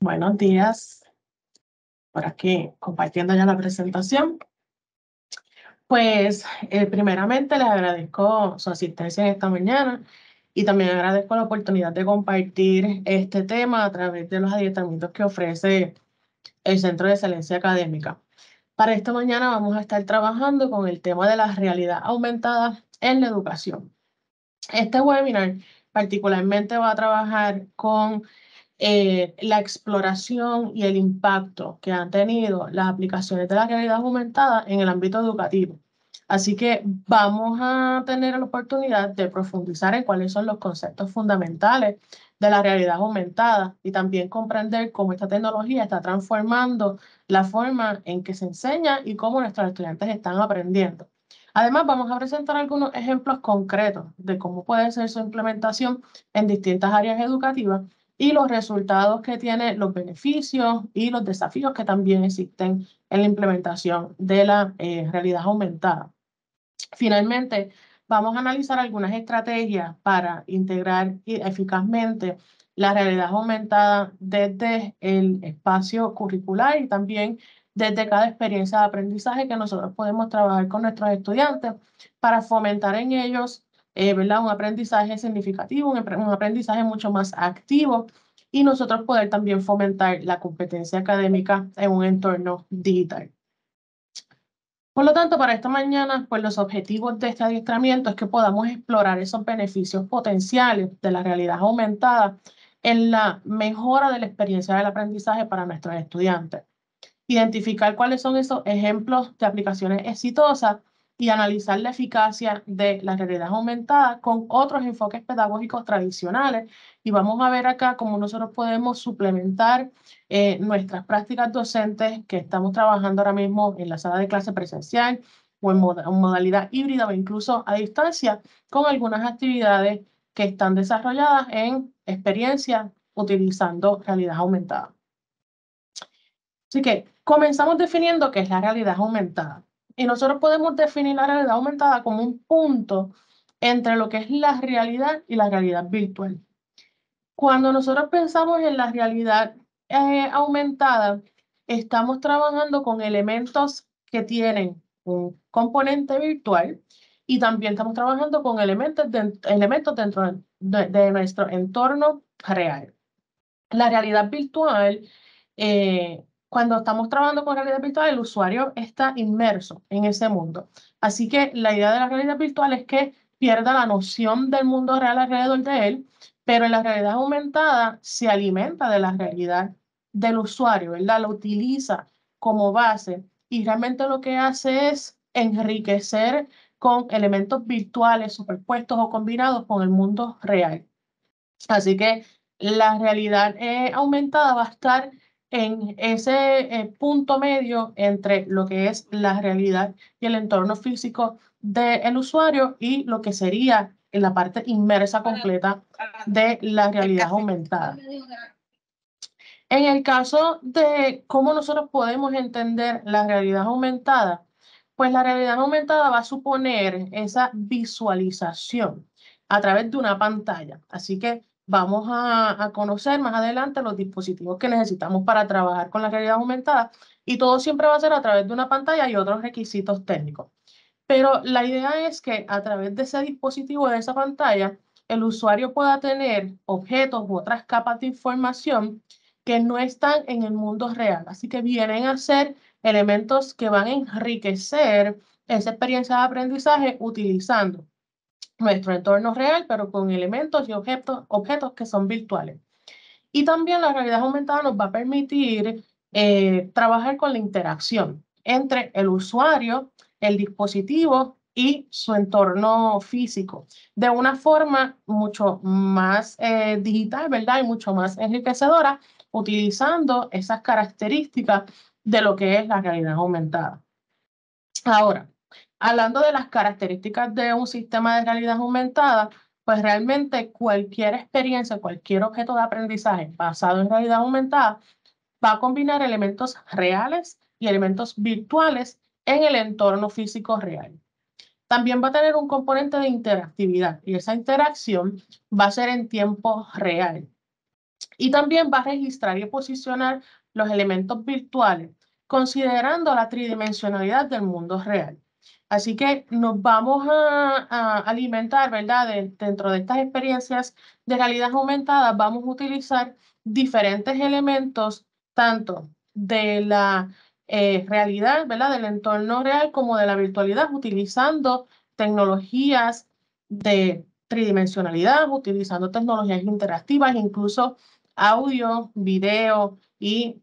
Buenos días. Por aquí compartiendo ya la presentación. Pues eh, primeramente les agradezco su asistencia en esta mañana y también agradezco la oportunidad de compartir este tema a través de los adiestramientos que ofrece el Centro de Excelencia Académica. Para esta mañana vamos a estar trabajando con el tema de la realidad aumentada en la educación. Este webinar particularmente va a trabajar con eh, la exploración y el impacto que han tenido las aplicaciones de la realidad aumentada en el ámbito educativo. Así que vamos a tener la oportunidad de profundizar en cuáles son los conceptos fundamentales de la realidad aumentada y también comprender cómo esta tecnología está transformando la forma en que se enseña y cómo nuestros estudiantes están aprendiendo. Además, vamos a presentar algunos ejemplos concretos de cómo puede ser su implementación en distintas áreas educativas y los resultados que tiene, los beneficios y los desafíos que también existen en la implementación de la eh, realidad aumentada. Finalmente, vamos a analizar algunas estrategias para integrar eficazmente la realidad aumentada desde el espacio curricular y también desde cada experiencia de aprendizaje que nosotros podemos trabajar con nuestros estudiantes para fomentar en ellos eh, ¿verdad? un aprendizaje significativo, un aprendizaje mucho más activo y nosotros poder también fomentar la competencia académica en un entorno digital. Por lo tanto, para esta mañana, pues los objetivos de este adiestramiento es que podamos explorar esos beneficios potenciales de la realidad aumentada en la mejora de la experiencia del aprendizaje para nuestros estudiantes. Identificar cuáles son esos ejemplos de aplicaciones exitosas y analizar la eficacia de la realidad aumentada con otros enfoques pedagógicos tradicionales. Y vamos a ver acá cómo nosotros podemos suplementar eh, nuestras prácticas docentes que estamos trabajando ahora mismo en la sala de clase presencial o en, modalidad híbrida o incluso a distancia con algunas actividades que están desarrolladas en experiencia utilizando realidad aumentada. Así que comenzamos definiendo qué es la realidad aumentada. Y nosotros podemos definir la realidad aumentada como un punto entre lo que es la realidad y la realidad virtual. Cuando nosotros pensamos en la realidad eh, aumentada, estamos trabajando con elementos que tienen un componente virtual y también estamos trabajando con elementos, de, elementos dentro de, nuestro entorno real. La realidad virtual eh, cuando estamos trabajando con realidad virtual, el usuario está inmerso en ese mundo. Así que la idea de la realidad virtual es que pierda la noción del mundo real alrededor de él, pero en la realidad aumentada se alimenta de la realidad del usuario, ¿verdad? Lo utiliza como base y realmente lo que hace es enriquecer con elementos virtuales superpuestos o combinados con el mundo real. Así que la realidad eh, aumentada va a estar en ese eh, punto medio entre lo que es la realidad y el entorno físico del usuario y lo que sería la parte inmersa completa de la realidad aumentada. En el caso de cómo nosotros podemos entender la realidad aumentada, pues la realidad aumentada va a suponer esa visualización a través de una pantalla. Así que vamos a, conocer más adelante los dispositivos que necesitamos para trabajar con la realidad aumentada y todo siempre va a ser a través de una pantalla y otros requisitos técnicos. Pero la idea es que a través de ese dispositivo, de esa pantalla, el usuario pueda tener objetos u otras capas de información que no están en el mundo real. Así que vienen a ser elementos que van a enriquecer esa experiencia de aprendizaje utilizando nuestro entorno real, pero con elementos y objetos, objetos que son virtuales. Y también la realidad aumentada nos va a permitir eh, trabajar con la interacción entre el usuario, el dispositivo y su entorno físico de una forma mucho más eh, digital, ¿verdad? Y mucho más enriquecedora, utilizando esas características de lo que es la realidad aumentada. Ahora, Hablando de las características de un sistema de realidad aumentada, pues realmente cualquier experiencia, cualquier objeto de aprendizaje basado en realidad aumentada va a combinar elementos reales y elementos virtuales en el entorno físico real. También va a tener un componente de interactividad y esa interacción va a ser en tiempo real. Y también va a registrar y posicionar los elementos virtuales, considerando la tridimensionalidad del mundo real. Así que nos vamos a, alimentar, ¿verdad? dentro de estas experiencias de realidad aumentada, vamos a utilizar diferentes elementos, tanto de la eh, realidad, ¿verdad? Del entorno real como de la virtualidad, utilizando tecnologías de tridimensionalidad, utilizando tecnologías interactivas, incluso audio, video y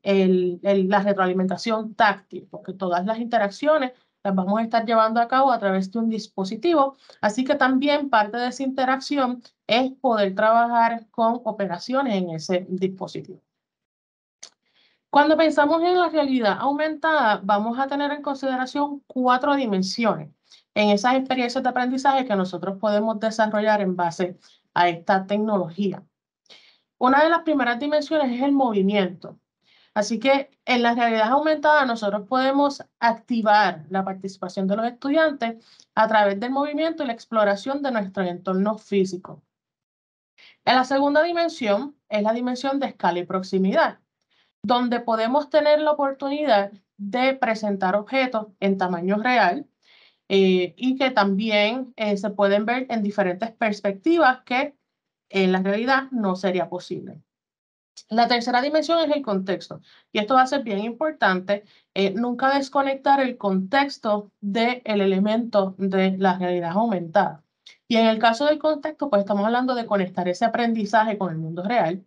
la retroalimentación táctil, porque todas las interacciones las vamos a estar llevando a cabo a través de un dispositivo. Así que también parte de esa interacción es poder trabajar con operaciones en ese dispositivo. Cuando pensamos en la realidad aumentada, vamos a tener en consideración cuatro dimensiones en esas experiencias de aprendizaje que nosotros podemos desarrollar en base a esta tecnología. Una de las primeras dimensiones es el movimiento. Así que en la realidad aumentada nosotros podemos activar la participación de los estudiantes a través del movimiento y la exploración de nuestro entorno físico. En la segunda dimensión es la dimensión de escala y proximidad, donde podemos tener la oportunidad de presentar objetos en tamaño real eh, y que también eh, se pueden ver en diferentes perspectivas que en la realidad no sería posible. La tercera dimensión es el contexto y esto va a ser bien importante. Eh, nunca desconectar el contexto del el elemento de la realidad aumentada. Y en el caso del contexto, pues estamos hablando de conectar ese aprendizaje con el mundo real,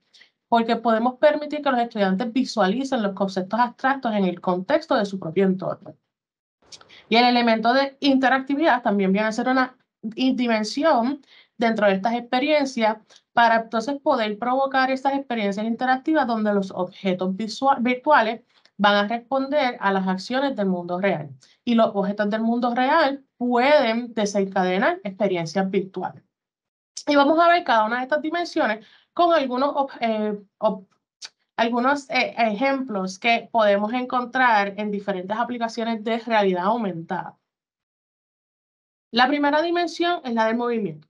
porque podemos permitir que los estudiantes visualicen los conceptos abstractos en el contexto de su propio entorno. Y el elemento de interactividad también viene a ser una dimensión dentro de estas experiencias para entonces poder provocar estas experiencias interactivas donde los objetos virtuales van a responder a las acciones del mundo real. Y los objetos del mundo real pueden desencadenar experiencias virtuales. Y vamos a ver cada una de estas dimensiones con algunos, eh, algunos eh, ejemplos que podemos encontrar en diferentes aplicaciones de realidad aumentada. La primera dimensión es la del movimiento,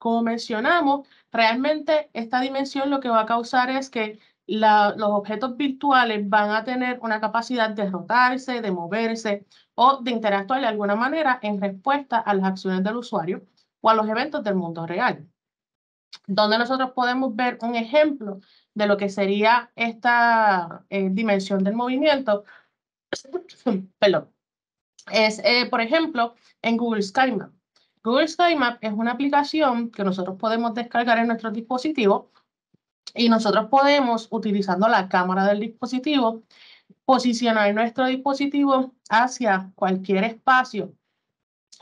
como mencionamos, realmente esta dimensión lo que va a causar es que los objetos virtuales van a tener una capacidad de rotarse, de moverse o de interactuar de alguna manera en respuesta a las acciones del usuario o a los eventos del mundo real. Donde nosotros podemos ver un ejemplo de lo que sería esta eh, dimensión del movimiento. Es, eh, por ejemplo, en Google SkyMap. Google Map es una aplicación que nosotros podemos descargar en nuestro dispositivo y nosotros podemos, utilizando la cámara del dispositivo, posicionar nuestro dispositivo hacia cualquier espacio,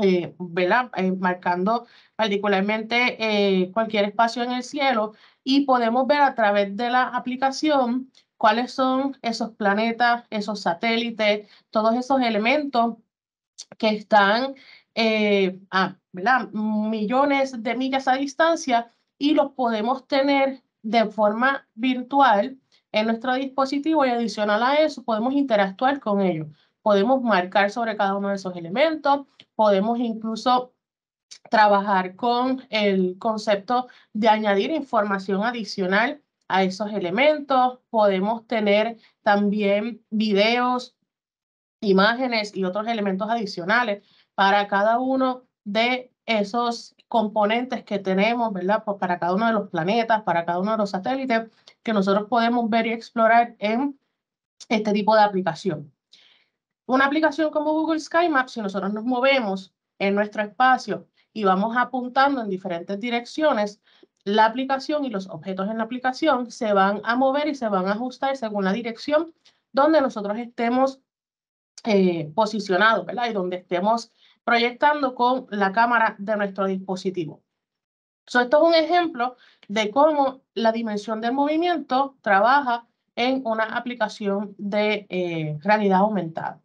eh, ¿verdad? Eh, marcando particularmente eh, cualquier espacio en el cielo y podemos ver a través de la aplicación cuáles son esos planetas, esos satélites, todos esos elementos que están eh, ah, millones de millas a distancia y los podemos tener de forma virtual en nuestro dispositivo y adicional a eso podemos interactuar con ellos. Podemos marcar sobre cada uno de esos elementos, podemos incluso trabajar con el concepto de añadir información adicional a esos elementos, podemos tener también videos, imágenes y otros elementos adicionales para cada uno de esos componentes que tenemos, ¿verdad? Pues para cada uno de los planetas, para cada uno de los satélites que nosotros podemos ver y explorar en este tipo de aplicación. Una aplicación como Google Sky Map, si nosotros nos movemos en nuestro espacio y vamos apuntando en diferentes direcciones, la aplicación y los objetos en la aplicación se van a mover y se van a ajustar según la dirección donde nosotros estemos eh, posicionados, ¿verdad? Y donde estemos proyectando con la cámara de nuestro dispositivo. esto es un ejemplo de cómo la dimensión del movimiento trabaja en una aplicación de eh, realidad aumentada.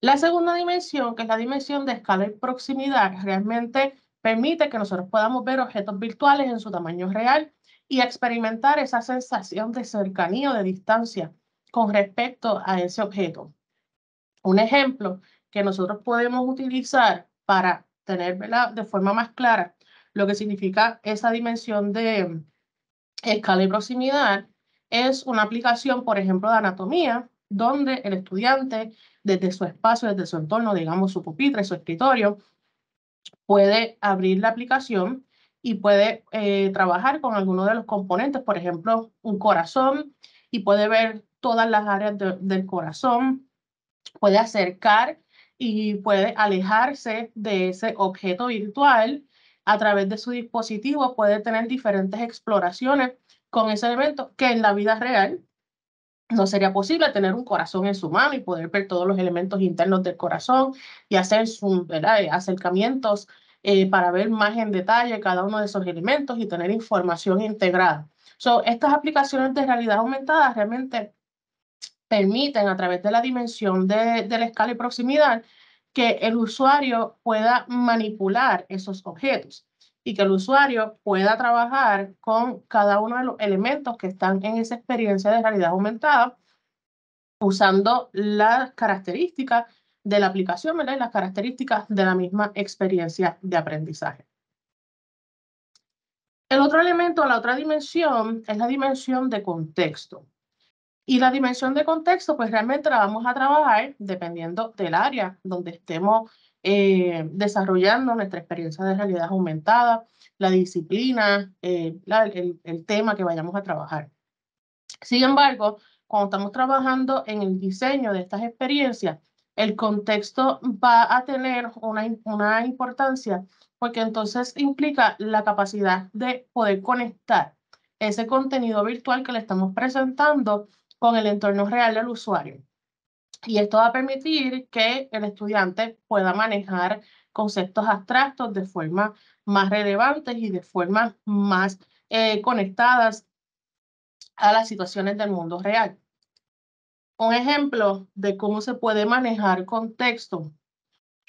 La segunda dimensión, que es la dimensión de escala y proximidad, realmente permite que nosotros podamos ver objetos virtuales en su tamaño real y experimentar esa sensación de cercanía o de distancia con respecto a ese objeto. Un ejemplo que nosotros podemos utilizar para tener de forma más clara lo que significa esa dimensión de mm, escala y proximidad, es una aplicación, por ejemplo, de anatomía, donde el estudiante, desde su espacio, desde su entorno, digamos su pupitre, su escritorio, puede abrir la aplicación y puede eh, trabajar con alguno de los componentes, por ejemplo, un corazón, y puede ver todas las áreas del corazón, puede acercar y puede alejarse de ese objeto virtual a través de su dispositivo, puede tener diferentes exploraciones con ese elemento que en la vida real no sería posible tener un corazón en su mano y poder ver todos los elementos internos del corazón y hacer eh, acercamientos eh, para ver más en detalle cada uno de esos elementos y tener información integrada. So, estas aplicaciones de realidad aumentada realmente permiten a través de la dimensión de, la escala y proximidad que el usuario pueda manipular esos objetos y que el usuario pueda trabajar con cada uno de los elementos que están en esa experiencia de realidad aumentada usando las características de la aplicación, y las características de la misma experiencia de aprendizaje. El otro elemento, la otra dimensión, es la dimensión de contexto. Y la dimensión de contexto, pues realmente la vamos a trabajar dependiendo del área donde estemos eh, desarrollando nuestra experiencia de realidad aumentada, la disciplina, eh, el, el, tema que vayamos a trabajar. Sin embargo, cuando estamos trabajando en el diseño de estas experiencias, el contexto va a tener una, una importancia porque entonces implica la capacidad de poder conectar ese contenido virtual que le estamos presentando con el entorno real del usuario. Y esto va a permitir que el estudiante pueda manejar conceptos abstractos de forma más relevantes y de forma más eh, conectadas a las situaciones del mundo real. Un ejemplo de cómo se puede manejar contexto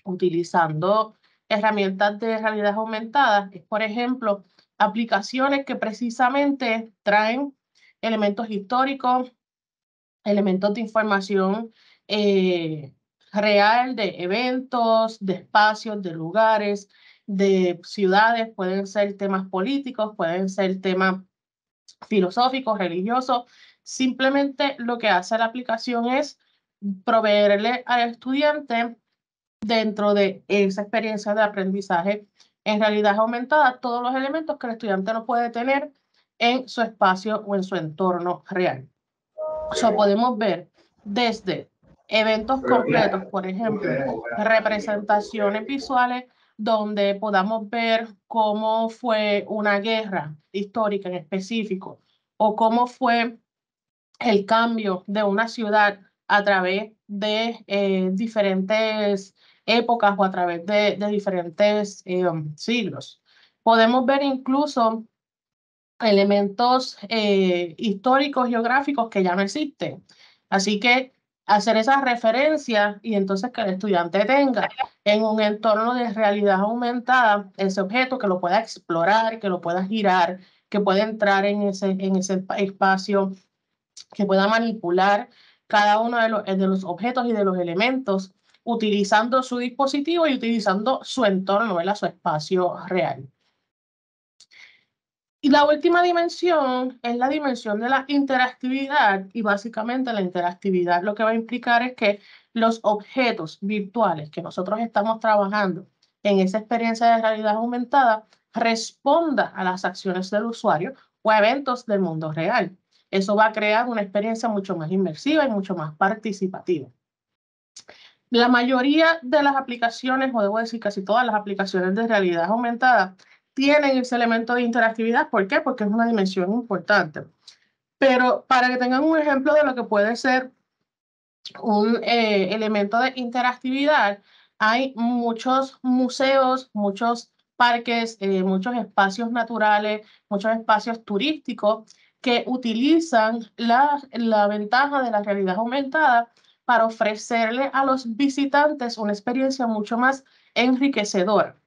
utilizando herramientas de realidad aumentada es, por ejemplo, aplicaciones que precisamente traen elementos históricos, elementos de información eh, real de eventos, de espacios, de lugares, de ciudades, pueden ser temas políticos, pueden ser temas filosóficos, religiosos. Simplemente lo que hace la aplicación es proveerle al estudiante dentro de esa experiencia de aprendizaje en realidad aumentada todos los elementos que el estudiante no puede tener en su espacio o en su entorno real. O podemos ver desde eventos completos, por ejemplo, representaciones visuales donde podamos ver cómo fue una guerra histórica en específico o cómo fue el cambio de una ciudad a través de eh, diferentes épocas o a través de, diferentes eh, siglos. Podemos ver incluso elementos eh, históricos, geográficos que ya no existen. Así que hacer esas referencias y entonces que el estudiante tenga en un entorno de realidad aumentada ese objeto que lo pueda explorar, que lo pueda girar, que pueda entrar en ese, en ese espacio, que pueda manipular cada uno de los, de los objetos y de los elementos utilizando su dispositivo y utilizando su entorno, su espacio real. Y la última dimensión es la dimensión de la interactividad y básicamente la interactividad lo que va a implicar es que los objetos virtuales que nosotros estamos trabajando en esa experiencia de realidad aumentada responda a las acciones del usuario o a eventos del mundo real. Eso va a crear una experiencia mucho más inmersiva y mucho más participativa. La mayoría de las aplicaciones, o debo decir casi todas las aplicaciones de realidad aumentada, tienen ese elemento de interactividad. ¿Por qué? Porque es una dimensión importante. Pero para que tengan un ejemplo de lo que puede ser un eh, elemento de interactividad, hay muchos museos, muchos parques, eh, muchos espacios naturales, muchos espacios turísticos que utilizan la, la ventaja de la realidad aumentada para ofrecerle a los visitantes una experiencia mucho más enriquecedora.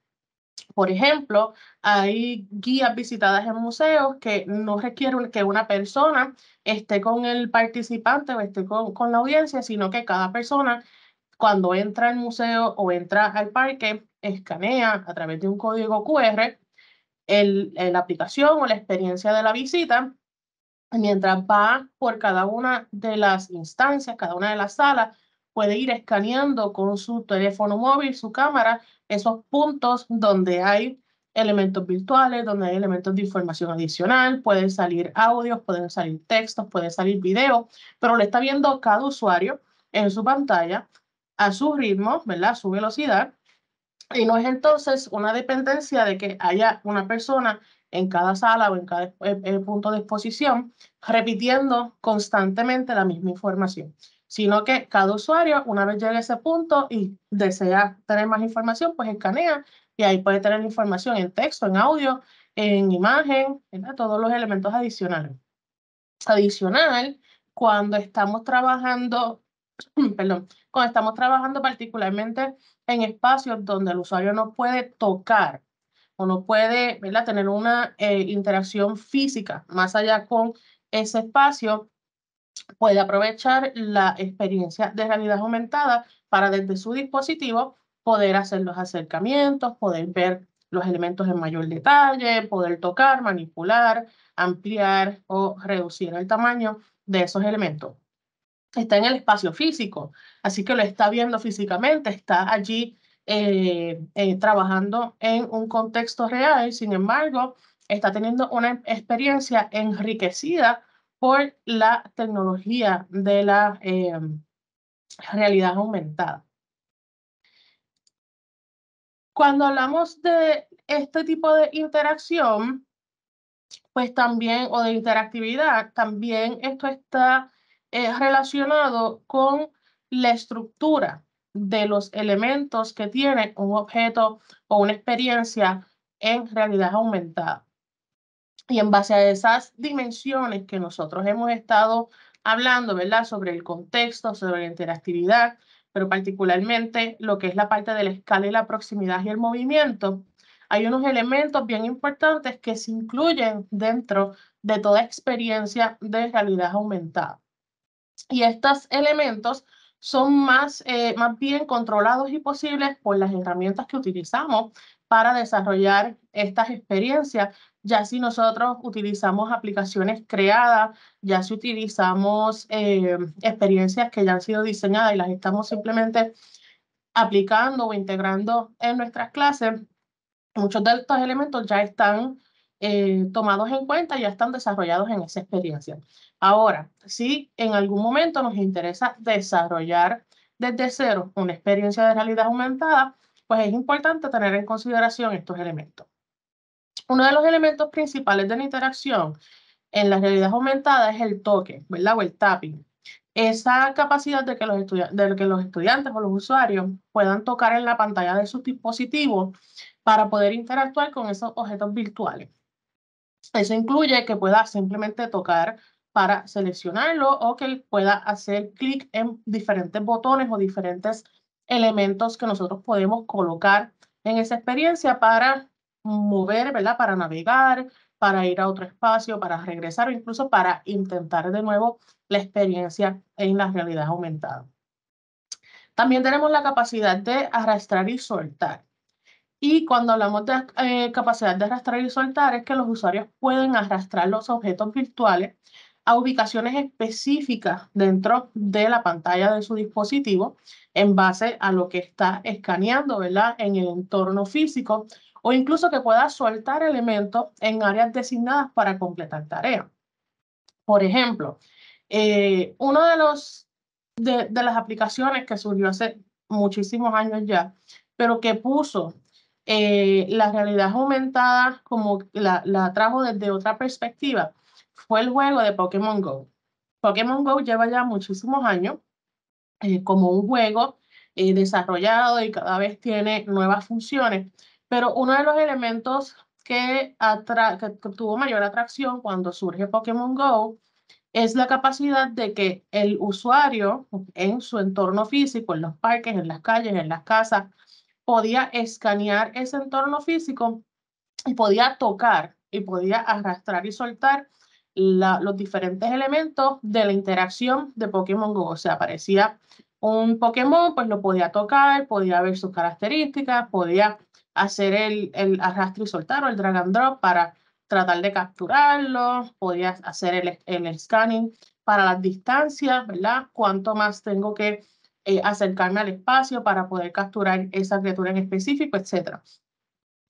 Por ejemplo, hay guías visitadas en museos que no requieren que una persona esté con el participante o esté con, la audiencia, sino que cada persona cuando entra al museo o entra al parque, escanea a través de un código QR eh, la aplicación o la experiencia de la visita, mientras va por cada una de las instancias, cada una de las salas, puede ir escaneando con su teléfono móvil, su cámara, esos puntos donde hay elementos virtuales, donde hay elementos de información adicional, pueden salir audios, pueden salir textos, pueden salir videos, pero le está viendo cada usuario en su pantalla a su ritmo, ¿verdad? A su velocidad. Y no es entonces una dependencia de que haya una persona en cada sala o en cada eh, eh, punto de exposición repitiendo constantemente la misma información sino que cada usuario, una vez llegue a ese punto y desea tener más información, pues escanea y ahí puede tener información en texto, en audio, en imagen, todos los elementos adicionales. Adicional, cuando estamos trabajando, perdón, cuando estamos trabajando particularmente en espacios donde el usuario no puede tocar o no puede tener una eh, interacción física más allá con ese espacio, puede aprovechar la experiencia de realidad aumentada para desde su dispositivo poder hacer los acercamientos, poder ver los elementos en mayor detalle, poder tocar, manipular, ampliar o reducir el tamaño de esos elementos. Está en el espacio físico, así que lo está viendo físicamente, está allí eh, eh, trabajando en un contexto real, sin embargo, está teniendo una experiencia enriquecida por la tecnología de la eh, realidad aumentada. Cuando hablamos de este tipo de interacción, pues también, o de interactividad, también esto está eh, relacionado con la estructura de los elementos que tiene un objeto o una experiencia en realidad aumentada. Y en base a esas dimensiones que nosotros hemos estado hablando, ¿verdad? Sobre el contexto, sobre la interactividad, pero particularmente lo que es la parte de la escala y la proximidad y el movimiento, hay unos elementos bien importantes que se incluyen dentro de toda experiencia de realidad aumentada. Y estos elementos son más, eh, más bien controlados y posibles por las herramientas que utilizamos para desarrollar estas experiencias ya si nosotros utilizamos aplicaciones creadas, ya si utilizamos eh, experiencias que ya han sido diseñadas y las estamos simplemente aplicando o integrando en nuestras clases, muchos de estos elementos ya están eh, tomados en cuenta, ya están desarrollados en esa experiencia. Ahora, si en algún momento nos interesa desarrollar desde cero una experiencia de realidad aumentada, pues es importante tener en consideración estos elementos. Uno de los elementos principales de la interacción en la realidad aumentada es el toque, ¿verdad? O el tapping. Esa capacidad de que los, de que los estudiantes o los usuarios puedan tocar en la pantalla de su dispositivo para poder interactuar con esos objetos virtuales. Eso incluye que pueda simplemente tocar para seleccionarlo o que pueda hacer clic en diferentes botones o diferentes elementos que nosotros podemos colocar en esa experiencia para mover, ¿verdad? Para navegar, para ir a otro espacio, para regresar o incluso para intentar de nuevo la experiencia en la realidad aumentada. También tenemos la capacidad de arrastrar y soltar. Y cuando hablamos de eh, capacidad de arrastrar y soltar es que los usuarios pueden arrastrar los objetos virtuales a ubicaciones específicas dentro de la pantalla de su dispositivo en base a lo que está escaneando, ¿verdad? En el entorno físico o incluso que pueda soltar elementos en áreas designadas para completar tareas. Por ejemplo, eh, una de, los, de, las aplicaciones que surgió hace muchísimos años ya, pero que puso eh, la realidad aumentada como la, la, trajo desde otra perspectiva, fue el juego de Pokémon Go. Pokémon Go lleva ya muchísimos años eh, como un juego eh, desarrollado y cada vez tiene nuevas funciones, pero uno de los elementos que, tuvo mayor atracción cuando surge Pokémon Go es la capacidad de que el usuario en su entorno físico, en los parques, en las calles, en las casas, podía escanear ese entorno físico y podía tocar y podía arrastrar y soltar los diferentes elementos de la interacción de Pokémon Go. O sea, aparecía un Pokémon, pues lo podía tocar, podía ver sus características, podía hacer el, el arrastre y soltar o el drag and drop para tratar de capturarlo, podías hacer el, scanning para las distancias, ¿verdad? Cuánto más tengo que eh, acercarme al espacio para poder capturar esa criatura en específico, etc.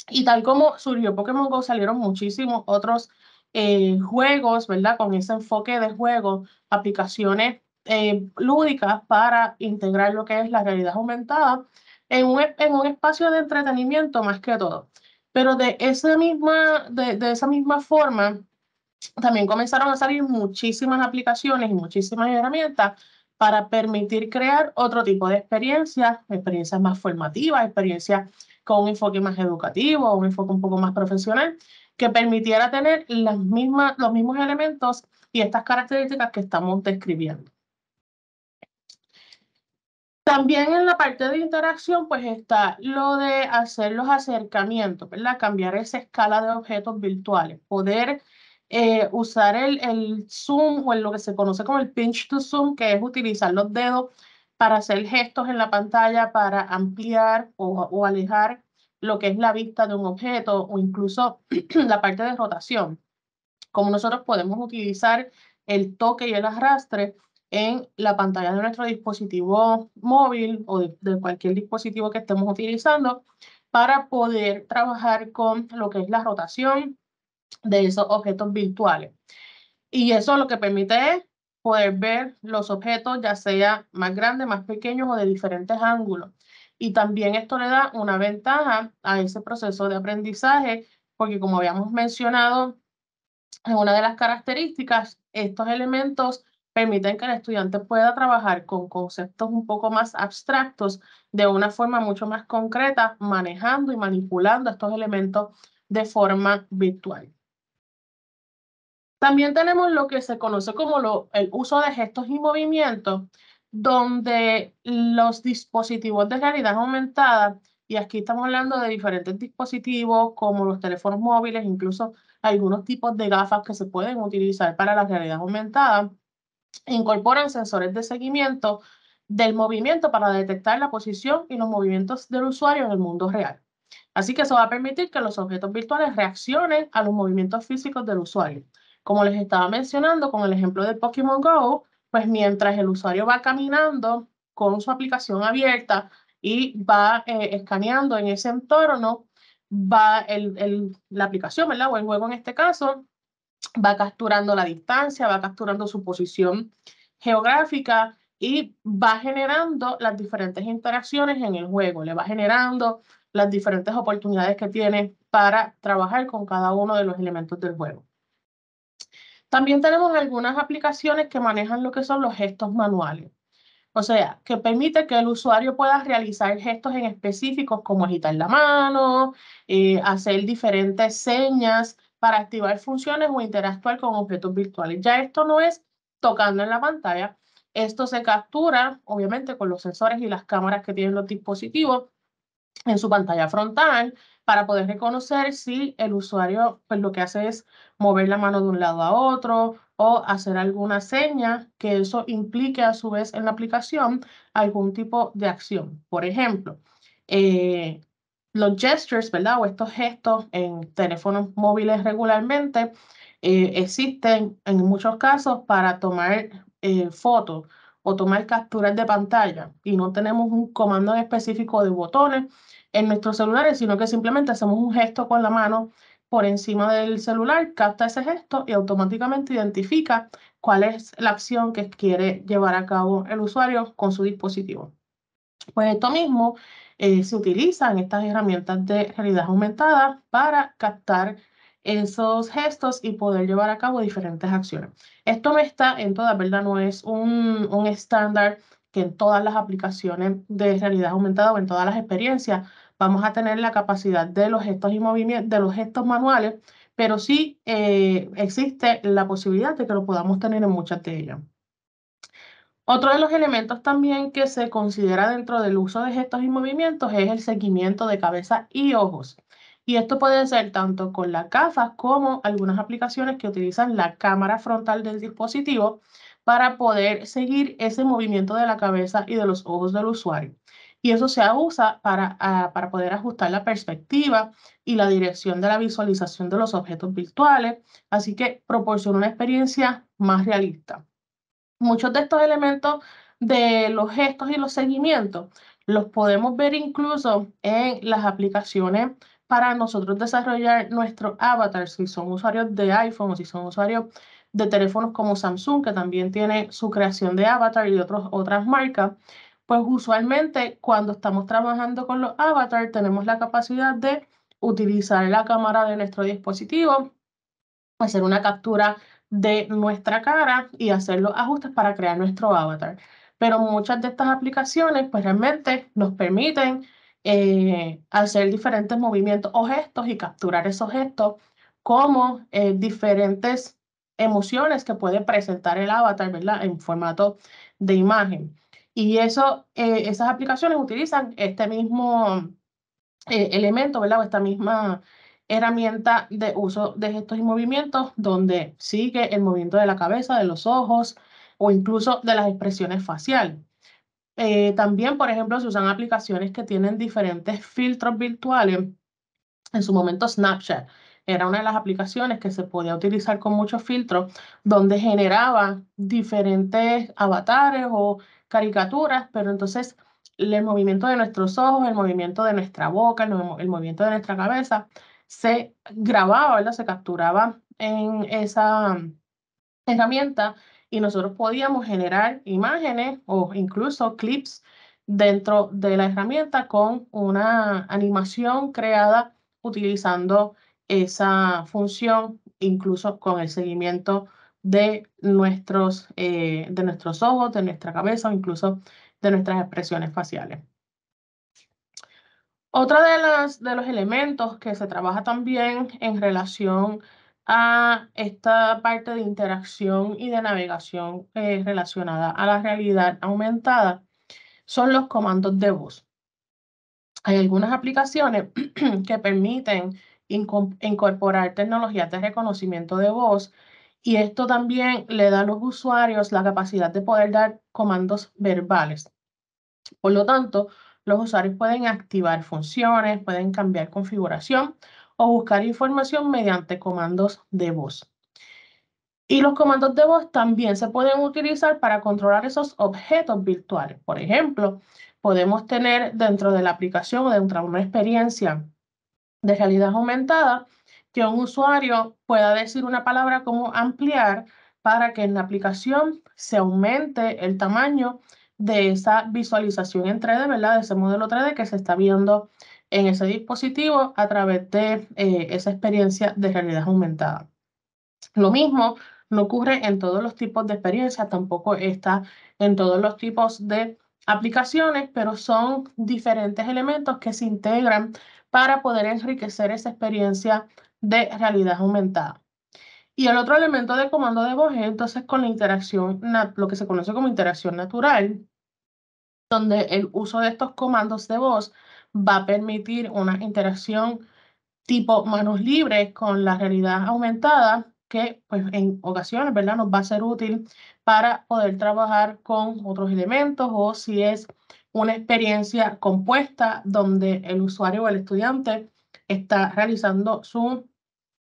Y tal como surgió Pokémon Go, salieron muchísimos otros eh, juegos, ¿verdad? Con ese enfoque de juego, aplicaciones eh, lúdicas para integrar lo que es la realidad aumentada en un, espacio de entretenimiento más que todo. Pero de esa misma, de esa misma forma, también comenzaron a salir muchísimas aplicaciones y muchísimas herramientas para permitir crear otro tipo de experiencias, experiencias más formativas, experiencias con un enfoque más educativo, un enfoque un poco más profesional, que permitiera tener las los mismos elementos y estas características que estamos describiendo. También en la parte de interacción, pues está lo de hacer los acercamientos, ¿verdad? Cambiar esa escala de objetos virtuales, poder eh, usar el, zoom o lo que se conoce como el pinch to zoom, que es utilizar los dedos para hacer gestos en la pantalla, para ampliar o, o alejar lo que es la vista de un objeto o incluso la parte de rotación. Como nosotros podemos utilizar el toque y el arrastre en la pantalla de nuestro dispositivo móvil o de, cualquier dispositivo que estemos utilizando para poder trabajar con lo que es la rotación de esos objetos virtuales. Y eso lo que permite es poder ver los objetos, ya sea más grandes, más pequeños o de diferentes ángulos. Y también esto le da una ventaja a ese proceso de aprendizaje, porque como habíamos mencionado en una de las características, estos elementos permiten que el estudiante pueda trabajar con conceptos un poco más abstractos de una forma mucho más concreta, manejando y manipulando estos elementos de forma virtual. También tenemos lo que se conoce como el uso de gestos y movimientos, donde los dispositivos de realidad aumentada, y aquí estamos hablando de diferentes dispositivos como los teléfonos móviles, incluso algunos tipos de gafas que se pueden utilizar para la realidad aumentada, incorporan sensores de seguimiento del movimiento para detectar la posición y los movimientos del usuario en el mundo real. Así que eso va a permitir que los objetos virtuales reaccionen a los movimientos físicos del usuario. Como les estaba mencionando con el ejemplo de Pokémon Go, pues mientras el usuario va caminando con su aplicación abierta y va eh, escaneando en ese entorno, va la aplicación, ¿verdad? O el juego en este caso, va capturando la distancia, va capturando su posición geográfica y va generando las diferentes interacciones en el juego, le va generando las diferentes oportunidades que tiene para trabajar con cada uno de los elementos del juego. También tenemos algunas aplicaciones que manejan lo que son los gestos manuales, o sea, que permite que el usuario pueda realizar gestos en específicos como agitar la mano, eh, hacer diferentes señas para activar funciones o interactuar con objetos virtuales. Ya esto no es tocando en la pantalla, esto se captura, obviamente, con los sensores y las cámaras que tienen los dispositivos en su pantalla frontal para poder reconocer si el usuario pues, lo que hace es mover la mano de un lado a otro o hacer alguna seña que eso implique a su vez en la aplicación algún tipo de acción. Por ejemplo, eh, los gestures, ¿verdad? O estos gestos en teléfonos móviles regularmente eh, existen en muchos casos para tomar eh, fotos o tomar capturas de pantalla y no tenemos un comando específico de botones en nuestros celulares, sino que simplemente hacemos un gesto con la mano por encima del celular, capta ese gesto y automáticamente identifica cuál es la acción que quiere llevar a cabo el usuario con su dispositivo. Pues esto mismo eh, se utilizan estas herramientas de realidad aumentada para captar esos gestos y poder llevar a cabo diferentes acciones. Esto no está en toda verdad, no es un, un estándar que en todas las aplicaciones de realidad aumentada o en todas las experiencias vamos a tener la capacidad de los gestos y movimientos, de los gestos manuales, pero sí eh, existe la posibilidad de que lo podamos tener en muchas de ellas. Otro de los elementos también que se considera dentro del uso de gestos y movimientos es el seguimiento de cabeza y ojos. Y esto puede ser tanto con la gafas como algunas aplicaciones que utilizan la cámara frontal del dispositivo para poder seguir ese movimiento de la cabeza y de los ojos del usuario. Y eso se usa para ah, poder ajustar la perspectiva y la dirección de la visualización de los objetos virtuales, así que proporciona una experiencia más realista. Muchos de estos elementos de los gestos y los seguimientos los podemos ver incluso en las aplicaciones para nosotros desarrollar nuestro avatar, si son usuarios de iPhone o si son usuarios de teléfonos como Samsung, que también tiene su creación de avatar y otras marcas, pues usualmente cuando estamos trabajando con los avatars tenemos la capacidad de utilizar la cámara de nuestro dispositivo, hacer una captura de nuestra cara y hacer los ajustes para crear nuestro avatar. Pero muchas de estas aplicaciones pues realmente nos permiten eh, hacer diferentes movimientos o gestos y capturar esos gestos como eh, diferentes emociones que puede presentar el avatar, ¿verdad? En formato de imagen. Y eso, eh, esas aplicaciones utilizan este mismo elemento, ¿verdad? O esta misma herramienta de uso de gestos y movimientos donde sigue el movimiento de la cabeza, de los ojos o incluso de las expresiones faciales. Eh, también, por ejemplo, se usan aplicaciones que tienen diferentes filtros virtuales. En su momento, Snapchat era una de las aplicaciones que se podía utilizar con muchos filtros, donde generaba diferentes avatares o caricaturas, pero entonces el movimiento de nuestros ojos, el movimiento de nuestra boca, el movimiento de nuestra cabeza se grababa, se capturaba en esa herramienta y nosotros podíamos generar imágenes o incluso clips dentro de la herramienta con una animación creada utilizando esa función, incluso con el seguimiento de nuestros, eh, de nuestros ojos, de nuestra cabeza o incluso de nuestras expresiones faciales. Otro de los, elementos que se trabaja también en relación a esta parte de interacción y de navegación eh, relacionada a la realidad aumentada son los comandos de voz. Hay algunas aplicaciones que permiten incorporar tecnologías de reconocimiento de voz y esto también le da a los usuarios la capacidad de poder dar comandos verbales. Por lo tanto, los usuarios pueden activar funciones, pueden cambiar configuración o buscar información mediante comandos de voz. Y los comandos de voz también se pueden utilizar para controlar esos objetos virtuales. Por ejemplo, podemos tener dentro de la aplicación o dentro de una experiencia de realidad aumentada que un usuario pueda decir una palabra como ampliar para que en la aplicación se aumente el tamaño de esa visualización en 3D, ¿verdad? De ese modelo 3D que se está viendo en ese dispositivo a través de eh, esa experiencia de realidad aumentada. Lo mismo no ocurre en todos los tipos de experiencias, tampoco está en todos los tipos de aplicaciones, pero son diferentes elementos que se integran para poder enriquecer esa experiencia de realidad aumentada. Y el otro elemento de comando de voz es entonces con la interacción, lo que se conoce como interacción natural, donde el uso de estos comandos de voz va a permitir una interacción tipo manos libres con la realidad aumentada que pues en ocasiones, ¿verdad? Nos va a ser útil para poder trabajar con otros elementos o si es una experiencia compuesta donde el usuario o el estudiante está realizando su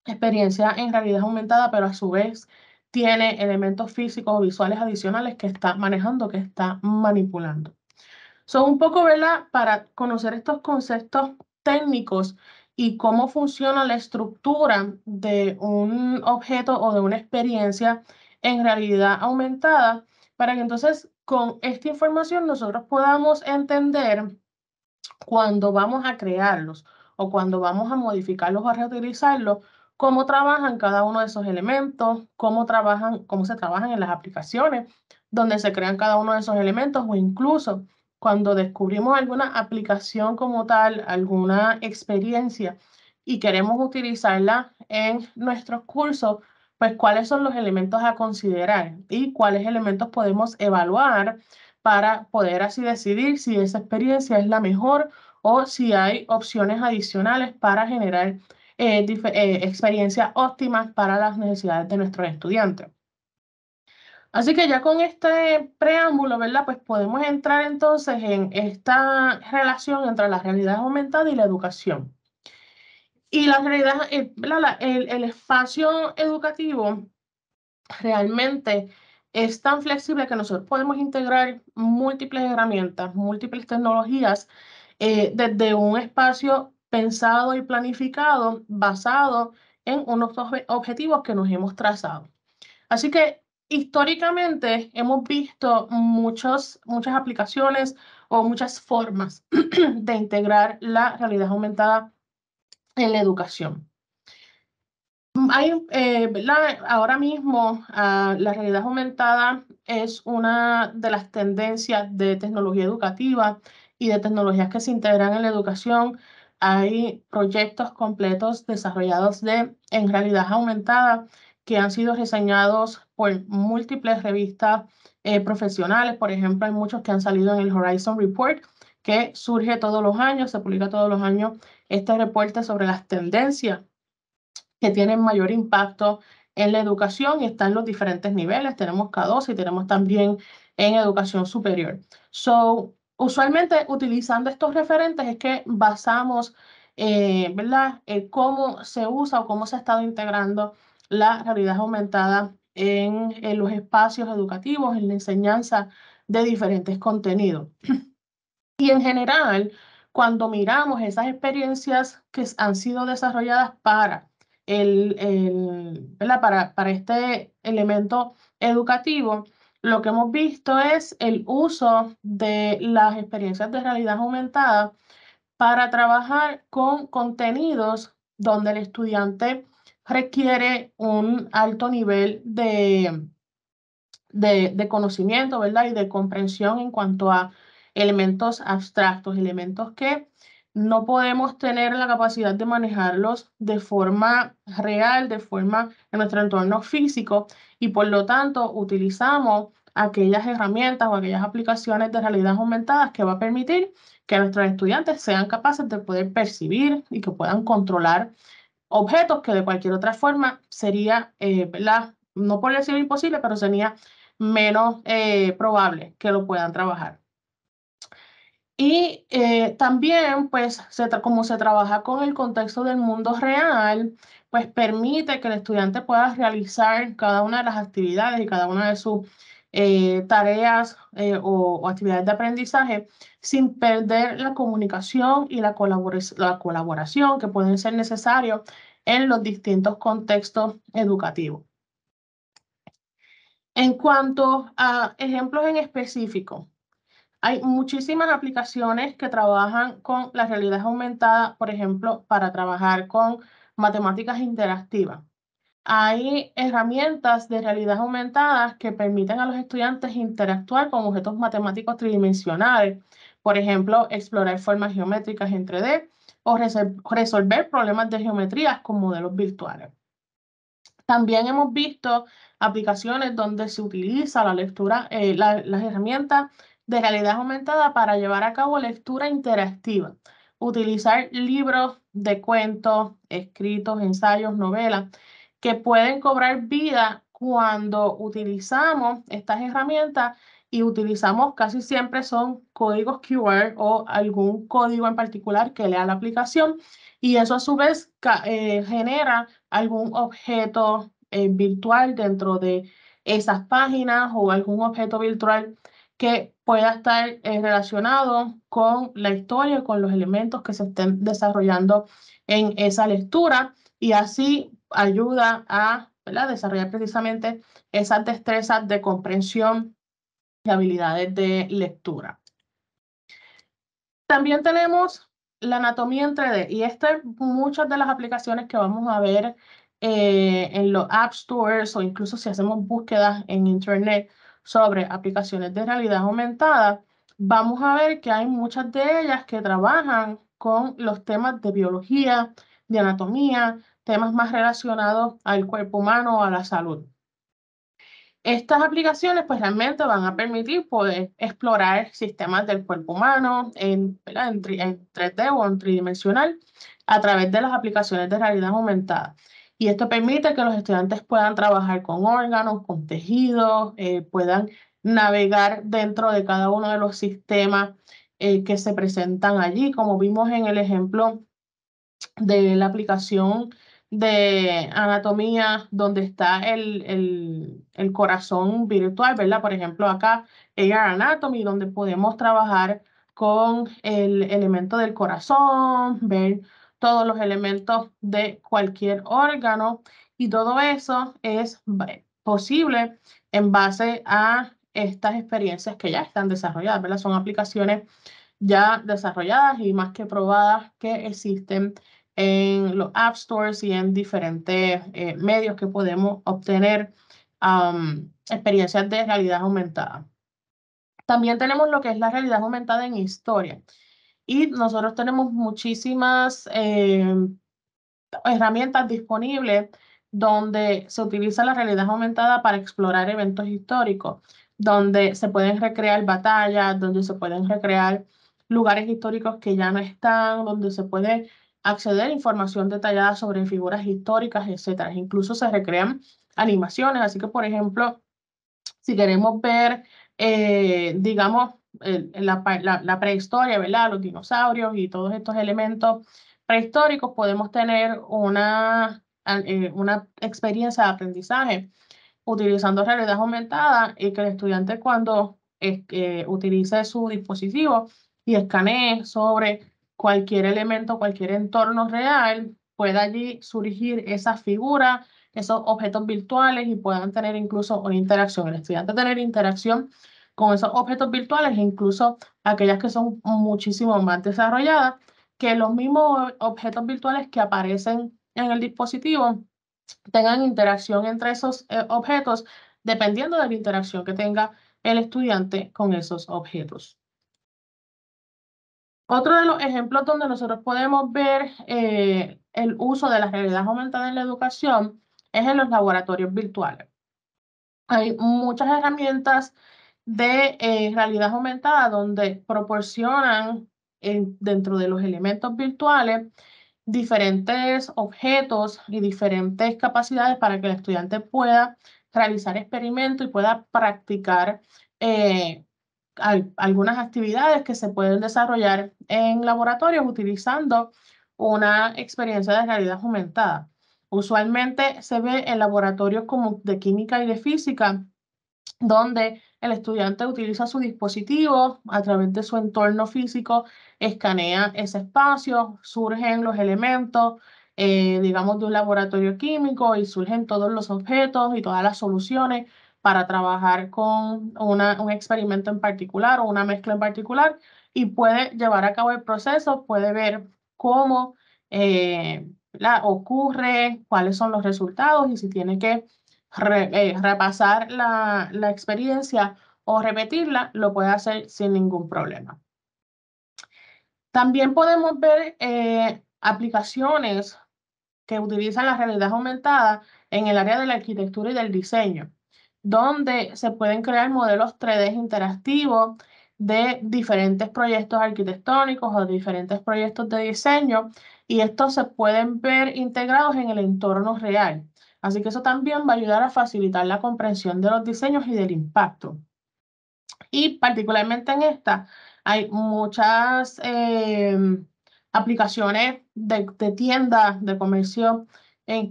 experiencia en realidad aumentada, pero a su vez tiene elementos físicos o visuales adicionales que está manejando, que está manipulando. Son un poco, ¿verdad? Para conocer estos conceptos técnicos y cómo funciona la estructura de un objeto o de una experiencia en realidad aumentada, para que entonces con esta información nosotros podamos entender cuando vamos a crearlos o cuando vamos a modificarlos o a reutilizarlos, cómo trabajan cada uno de esos elementos, cómo, trabajan, cómo se trabajan en las aplicaciones donde se crean cada uno de esos elementos o incluso cuando descubrimos alguna aplicación como tal, alguna experiencia y queremos utilizarla en nuestros cursos, pues cuáles son los elementos a considerar y cuáles elementos podemos evaluar para poder así decidir si esa experiencia es la mejor o si hay opciones adicionales para generar eh, eh, experiencias óptimas para las necesidades de nuestros estudiantes. Así que ya con este preámbulo, ¿verdad? Pues podemos entrar entonces en esta relación entre la realidad aumentada y la educación. Y la realidad, eh, el, espacio educativo realmente es tan flexible que nosotros podemos integrar múltiples herramientas, múltiples tecnologías eh, desde un espacio pensado y planificado basado en unos objetivos que nos hemos trazado. Así que históricamente hemos visto muchos, muchas aplicaciones o muchas formas de integrar la realidad aumentada en la educación. Hay, eh, ahora mismo ah, la realidad aumentada es una de las tendencias de tecnología educativa y de tecnologías que se integran en la educación. Hay proyectos completos desarrollados de, en realidad aumentada que han sido reseñados por múltiples revistas eh, profesionales. Por ejemplo, hay muchos que han salido en el Horizon Report, que surge todos los años, se publica todos los años este reporte sobre las tendencias que tienen mayor impacto en la educación y están en los diferentes niveles. Tenemos K12 y tenemos también en educación superior. So, usualmente utilizando estos referentes es que basamos, eh, ¿verdad?, eh, cómo se usa o cómo se ha estado integrando la realidad aumentada en, los espacios educativos, en la enseñanza de diferentes contenidos. Y en general, cuando miramos esas experiencias que han sido desarrolladas para, el, para, para, este elemento educativo, lo que hemos visto es el uso de las experiencias de realidad aumentada para trabajar con contenidos donde el estudiante requiere un alto nivel de, de, conocimiento, ¿verdad? Y de comprensión en cuanto a elementos abstractos, elementos que no podemos tener la capacidad de manejarlos de forma real, de forma en nuestro entorno físico y por lo tanto utilizamos aquellas herramientas o aquellas aplicaciones de realidad aumentadas que va a permitir que nuestros estudiantes sean capaces de poder percibir y que puedan controlar objetos que de cualquier otra forma sería, la, eh, no por ser imposible, pero sería menos eh, probable que lo puedan trabajar. Y eh, también, pues, como se trabaja con el contexto del mundo real, pues permite que el estudiante pueda realizar cada una de las actividades y cada una de sus eh, tareas eh, o, actividades de aprendizaje sin perder la comunicación y la, la colaboración que pueden ser necesarios en los distintos contextos educativos. En cuanto a ejemplos en específico, hay muchísimas aplicaciones que trabajan con la realidad aumentada, por ejemplo, para trabajar con matemáticas interactivas hay herramientas de realidad aumentada que permiten a los estudiantes interactuar con objetos matemáticos tridimensionales, por ejemplo, explorar formas geométricas en 3D o resolver problemas de geometría con modelos virtuales. También hemos visto aplicaciones donde se utiliza la lectura, eh, las herramientas de realidad aumentada para llevar a cabo lectura interactiva. Utilizar libros de cuentos, escritos, ensayos, novelas, que pueden cobrar vida cuando utilizamos estas herramientas y utilizamos casi siempre son códigos QR o algún código en particular que lea la aplicación y eso a su vez eh, genera algún objeto eh, virtual dentro de esas páginas o algún objeto virtual que pueda estar eh, relacionado con la historia, con los elementos que se estén desarrollando en esa lectura y así ayuda a desarrollar precisamente esas destrezas de comprensión y habilidades de lectura. También tenemos la anatomía en 3D y esta muchas de las aplicaciones que vamos a ver eh, en los app stores o incluso si hacemos búsquedas en internet sobre aplicaciones de realidad aumentada, vamos a ver que hay muchas de ellas que trabajan con los temas de biología, de anatomía, temas más relacionados al cuerpo humano o a la salud. Estas aplicaciones pues realmente van a permitir poder pues, explorar sistemas del cuerpo humano en, en, en 3D o en tridimensional a través de las aplicaciones de realidad aumentada. Y esto permite que los estudiantes puedan trabajar con órganos, con tejidos, eh, puedan navegar dentro de cada uno de los sistemas eh, que se presentan allí, como vimos en el ejemplo de la aplicación de anatomía donde está el, el, el, corazón virtual, ¿verdad? Por ejemplo, acá AR Anatomy, donde podemos trabajar con el elemento del corazón, ver todos los elementos de cualquier órgano y todo eso es eh, posible en base a estas experiencias que ya están desarrolladas, ¿verdad? Son aplicaciones ya desarrolladas y más que probadas que existen en los App Stores y en diferentes eh, medios que podemos obtener experiencias de realidad aumentada. También tenemos lo que es la realidad aumentada en historia. Y nosotros tenemos muchísimas eh, herramientas disponibles donde se utiliza la realidad aumentada para explorar eventos históricos, donde se pueden recrear batallas, donde se pueden recrear lugares históricos que ya no están, donde se puede acceder a información detallada sobre figuras históricas, etc. Incluso se recrean animaciones, así que por ejemplo, si queremos ver, eh, digamos, la, prehistoria, ¿verdad? Los dinosaurios y todos estos elementos prehistóricos, podemos tener una, eh, una experiencia de aprendizaje utilizando realidad aumentada y que el estudiante cuando eh, utilice su dispositivo y escanee sobre cualquier elemento, cualquier entorno real, pueda allí surgir esa figura, esos objetos virtuales y puedan tener incluso una interacción. El estudiante tener interacción con esos objetos virtuales, e incluso aquellas que son muchísimo más desarrolladas que los mismos objetos virtuales que aparecen en el dispositivo tengan interacción entre esos eh, objetos, dependiendo de la interacción que tenga el estudiante con esos objetos. Otro de los ejemplos donde nosotros podemos ver eh, el uso de la realidad aumentada en la educación es en los laboratorios virtuales. Hay muchas herramientas de eh, realidad aumentada donde proporcionan eh, dentro de los elementos virtuales diferentes objetos y diferentes capacidades para que el estudiante pueda realizar experimentos y pueda practicar algunas actividades que se pueden desarrollar en laboratorios utilizando una experiencia de realidad aumentada. Usualmente se ve en laboratorios como de química y de física, donde el estudiante utiliza su dispositivo a través de su entorno físico, escanea ese espacio, surgen los elementos, eh, digamos, de un laboratorio químico y surgen todos los objetos y todas las soluciones para trabajar con un experimento en particular o una mezcla en particular y puede llevar a cabo el proceso, puede ver cómo la, eh, ocurre, cuáles son los resultados y si tiene que eh, repasar la, experiencia o repetirla, lo puede hacer sin ningún problema. También podemos ver eh, aplicaciones que utilizan la realidad aumentada en el área de la arquitectura y del diseño donde se pueden crear modelos 3D interactivos de diferentes proyectos arquitectónicos o diferentes proyectos de diseño y estos se pueden ver integrados en el entorno real. Así que eso también va a ayudar a facilitar la comprensión de los diseños y del impacto. Y particularmente en esta hay muchas em, aplicaciones de, de tiendas de comercio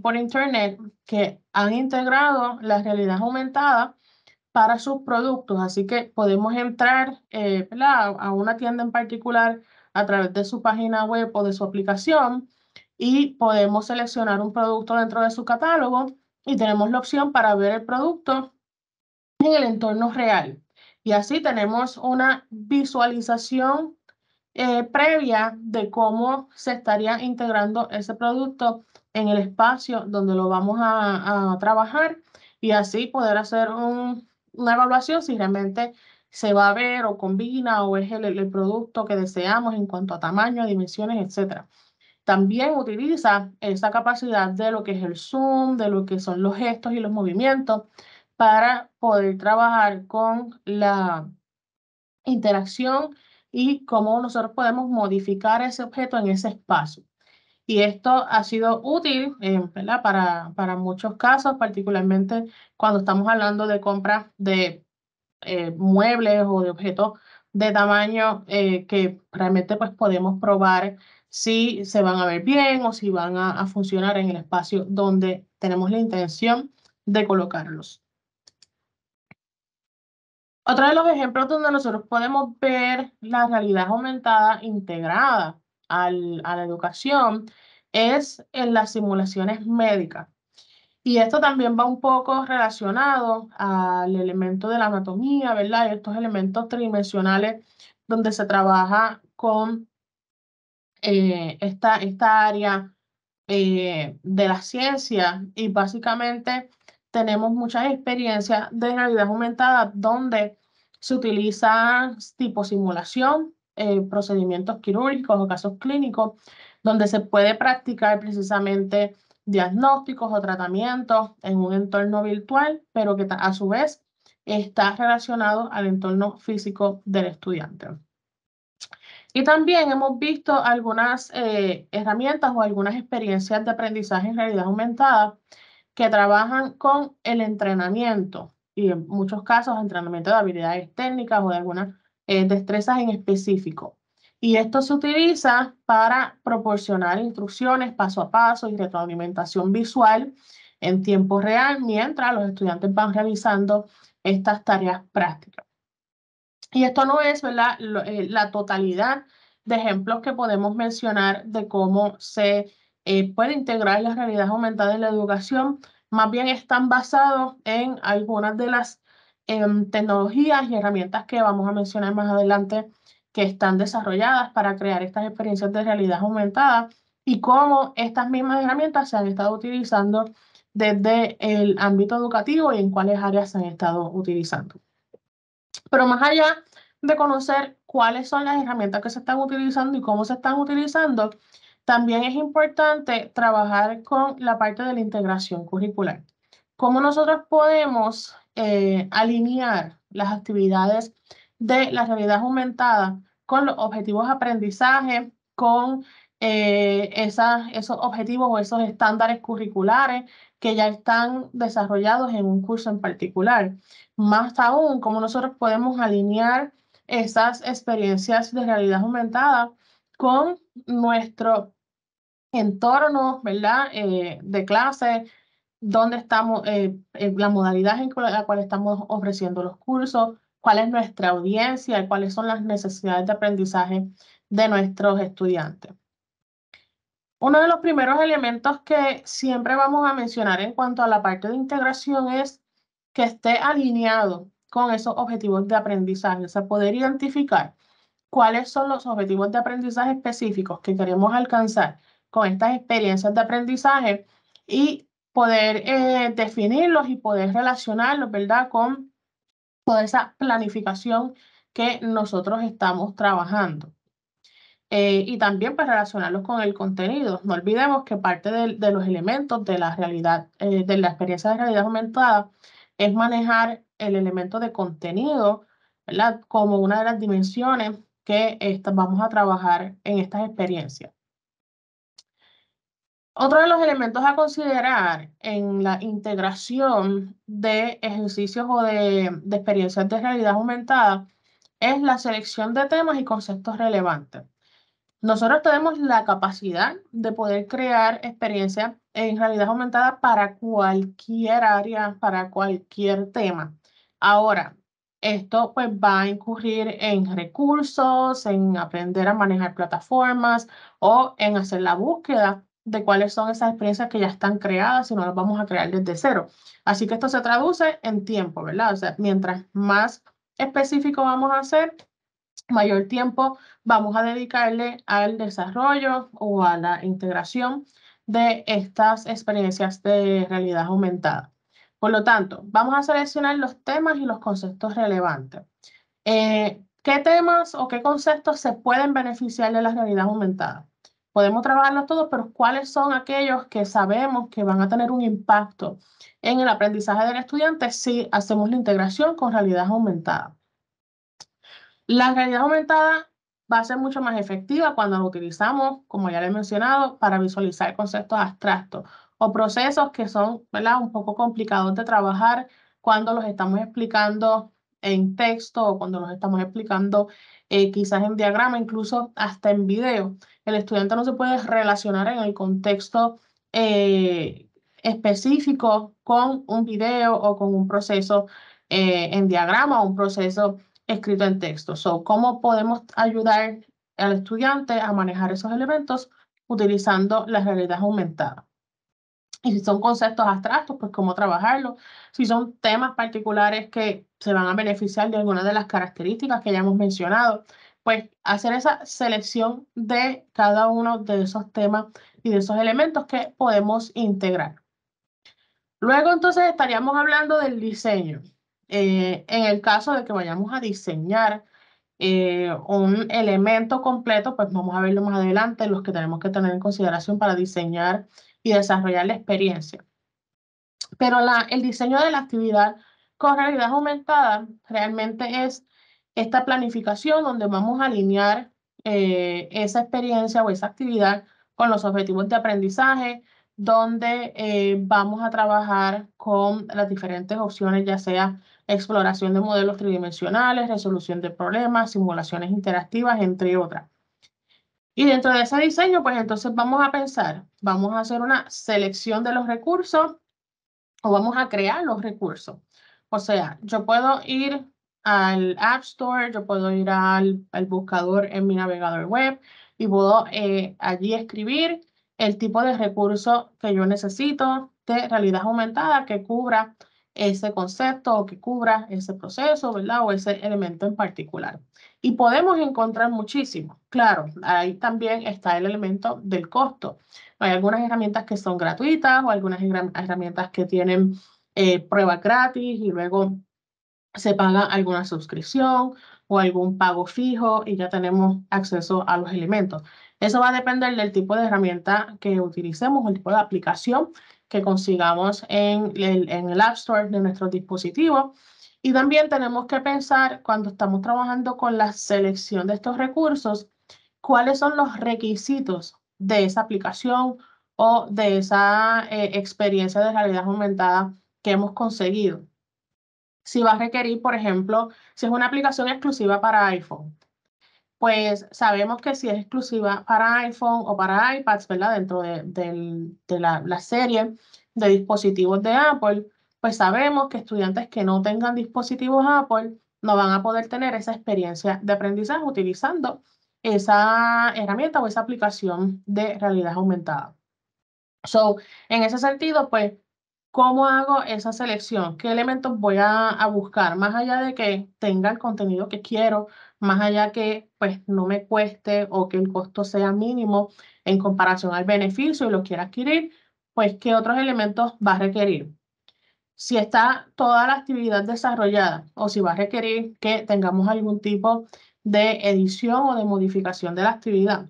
por internet que han integrado la realidad aumentada para sus productos. Así que podemos entrar eh, a una tienda en particular a través de su página web o de su aplicación y podemos seleccionar un producto dentro de su catálogo y tenemos la opción para ver el producto en el entorno real. Y así tenemos una visualización eh, previa de cómo se estaría integrando ese producto en el espacio donde lo vamos a, trabajar y así poder hacer una evaluación si realmente se va a ver o combina o es el, el producto que deseamos en cuanto a tamaño, dimensiones, etc. También utiliza esa capacidad de lo que es el zoom, de lo que son los gestos y los movimientos para poder trabajar con la interacción y cómo nosotros podemos modificar ese objeto en ese espacio. Y esto ha sido útil eh, para, para, muchos casos, particularmente cuando estamos hablando de compras de eh, muebles o de objetos de tamaño eh, que realmente pues, podemos probar si se van a ver bien o si van a funcionar en el espacio donde tenemos la intención de colocarlos. Otro de los ejemplos donde nosotros podemos ver la realidad aumentada integrada al, a la educación es en las simulaciones médicas. Y esto también va un poco relacionado al elemento de la anatomía, ¿verdad? Y estos elementos tridimensionales donde se trabaja con eh, esta, esta área eh, de la ciencia y básicamente tenemos muchas experiencias de realidad aumentada donde se utiliza tipo simulación, eh, procedimientos quirúrgicos o casos clínicos, donde se puede practicar precisamente diagnósticos o tratamientos en un entorno virtual, pero que a su vez está relacionado al entorno físico del estudiante. Y también hemos visto algunas eh, herramientas o algunas experiencias de aprendizaje en realidad aumentada que trabajan con el entrenamiento y en muchos casos entrenamiento de habilidades técnicas o de algunas eh, destrezas en específico. Y esto se utiliza para proporcionar instrucciones paso a paso y retroalimentación visual en tiempo real mientras los estudiantes van realizando estas tareas prácticas. Y esto no es eh, la totalidad de ejemplos que podemos mencionar de cómo se eh, puede integrar las realidades aumentadas en la educación, más bien están basados en algunas de las em, tecnologías y herramientas que vamos a mencionar más adelante que están desarrolladas para crear estas experiencias de realidad aumentada y cómo estas mismas herramientas se han estado utilizando desde el ámbito educativo y en cuáles áreas se han estado utilizando. Pero más allá de conocer cuáles son las herramientas que se están utilizando y cómo se están utilizando, también es importante trabajar con la parte de la integración curricular. ¿Cómo nosotros podemos eh, alinear las actividades de la realidad aumentada con los objetivos de aprendizaje, con eh, esos objetivos o esos estándares curriculares que ya están desarrollados en un curso en particular. Más aún, cómo nosotros podemos alinear esas experiencias de realidad aumentada con nuestro entorno, ¿verdad? Eh, de clase, dónde estamos, eh, eh, la modalidad en la cual estamos ofreciendo los cursos, cuál es nuestra audiencia, y cuáles son las necesidades de aprendizaje de nuestros estudiantes. Uno de los primeros elementos que siempre vamos a mencionar en cuanto a la parte de integración es que esté alineado con esos objetivos de aprendizaje, o sea, poder identificar cuáles son los objetivos de aprendizaje específicos que queremos alcanzar con estas experiencias de aprendizaje y poder eh, definirlos y poder relacionarlos, ¿verdad? Con toda esa planificación que nosotros estamos trabajando. Eh, y también para pues, relacionarlos con el contenido. No olvidemos que parte de, de los elementos de la realidad, eh, de la experiencia de realidad aumentada, es manejar el elemento de contenido, ¿verdad? Como una de las dimensiones que vamos a trabajar en estas experiencias. Otro de los elementos a considerar en la integración de ejercicios o de experiencias de realidad aumentada es la selección de temas y conceptos relevantes. Nosotros tenemos la capacidad de poder crear experiencias en realidad aumentada para cualquier área, para cualquier tema. Ahora, esto pues va a incurrir en recursos, en aprender a manejar plataformas o en hacer la búsqueda de cuáles son esas experiencias que ya están creadas y no las vamos a crear desde cero. Así que esto se traduce en tiempo, ¿verdad? O sea, mientras más específico vamos a hacer, mayor tiempo vamos a dedicarle al desarrollo o a la integración de estas experiencias de realidad aumentada. Por lo tanto, vamos a seleccionar los temas y los conceptos relevantes. Eh, ¿Qué temas o qué conceptos se pueden beneficiar de la realidad aumentada? Podemos trabajarlos todos, pero ¿cuáles son aquellos que sabemos que van a tener un impacto en el aprendizaje del estudiante si hacemos la integración con realidad aumentada? La realidad aumentada va a ser mucho más efectiva cuando la utilizamos, como ya les he mencionado, para visualizar conceptos abstractos o procesos que son ¿verdad? un poco complicados de trabajar cuando los estamos explicando en texto o cuando los estamos explicando eh, quizás en diagrama, incluso hasta en video. El estudiante no se puede relacionar en el contexto eh, específico con un video o con un proceso eh, en diagrama o un proceso escrito en texto. ¿Cómo podemos ayudar al estudiante a manejar esos elementos utilizando la realidad aumentada? Y si son conceptos abstractos, pues cómo trabajarlos. Si son temas particulares que se van a beneficiar de algunas de las características que ya hemos mencionado, pues hacer esa selección de cada uno de esos temas y de esos elementos que podemos integrar. Luego entonces estaríamos hablando del diseño. Eh, en el caso de que vayamos a diseñar eh, un elemento completo, pues vamos a verlo más adelante, los que tenemos que tener en consideración para diseñar y desarrollar la experiencia. Pero el diseño de la actividad con realidad aumentada realmente es esta planificación donde vamos a alinear eh, esa experiencia o esa actividad con los objetivos de aprendizaje, donde eh, vamos a trabajar con las diferentes opciones, ya sea exploración de modelos tridimensionales, resolución de problemas, simulaciones interactivas, entre otras. Y dentro de ese diseño, pues entonces vamos a pensar, vamos a hacer una selección de los recursos o vamos a crear los recursos. O sea, yo puedo ir al App Store, yo puedo ir al, buscador en mi navegador web y puedo eh, allí escribir el tipo de recurso que yo necesito de realidad aumentada que cubra ese concepto o que cubra ese proceso, ¿verdad? O ese elemento en particular. Y podemos encontrar muchísimo. Claro, ahí también está el elemento del costo. Hay algunas herramientas que son gratuitas o algunas herramientas que tienen eh, pruebas gratis y luego se paga alguna suscripción o algún pago fijo y ya tenemos acceso a los elementos. Eso va a depender del tipo de herramienta que utilicemos o el tipo de aplicación que consigamos en el, en el App Store de nuestro dispositivo. Y también tenemos que pensar cuando estamos trabajando con la selección de estos recursos, cuáles son los requisitos de esa aplicación o de esa eh, experiencia de realidad aumentada que hemos conseguido. Si va a requerir, por ejemplo, si es una aplicación exclusiva para iPhone, pues sabemos que si es exclusiva para iPhone o para iPads, ¿verdad? Dentro de, la, la, serie de dispositivos de Apple, pues sabemos que estudiantes que no tengan dispositivos Apple no van a poder tener esa experiencia de aprendizaje utilizando esa herramienta o esa aplicación de realidad aumentada. So, en ese sentido, pues, ¿cómo hago esa selección? ¿Qué elementos voy a, buscar? Más allá de que tenga el contenido que quiero, más allá que, pues, no me cueste o que el costo sea mínimo en comparación al beneficio y lo quiera adquirir, pues, ¿qué otros elementos va a requerir? si está toda la actividad desarrollada o si va a requerir que tengamos algún tipo de edición o de modificación de la actividad.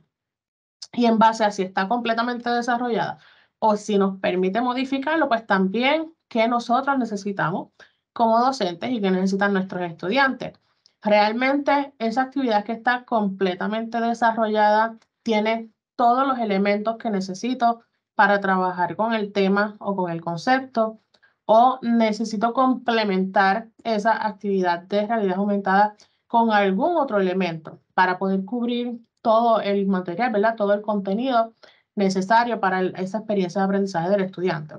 Y en base a si está completamente desarrollada o si nos permite modificarlo, pues también que nosotros necesitamos como docentes y que necesitan nuestros estudiantes. Realmente esa actividad que está completamente desarrollada tiene todos los elementos que necesito para trabajar con el tema o con el concepto o necesito complementar esa actividad de realidad aumentada con algún otro elemento para poder cubrir todo el material, ¿verdad? Todo el contenido necesario para esa experiencia de aprendizaje del estudiante.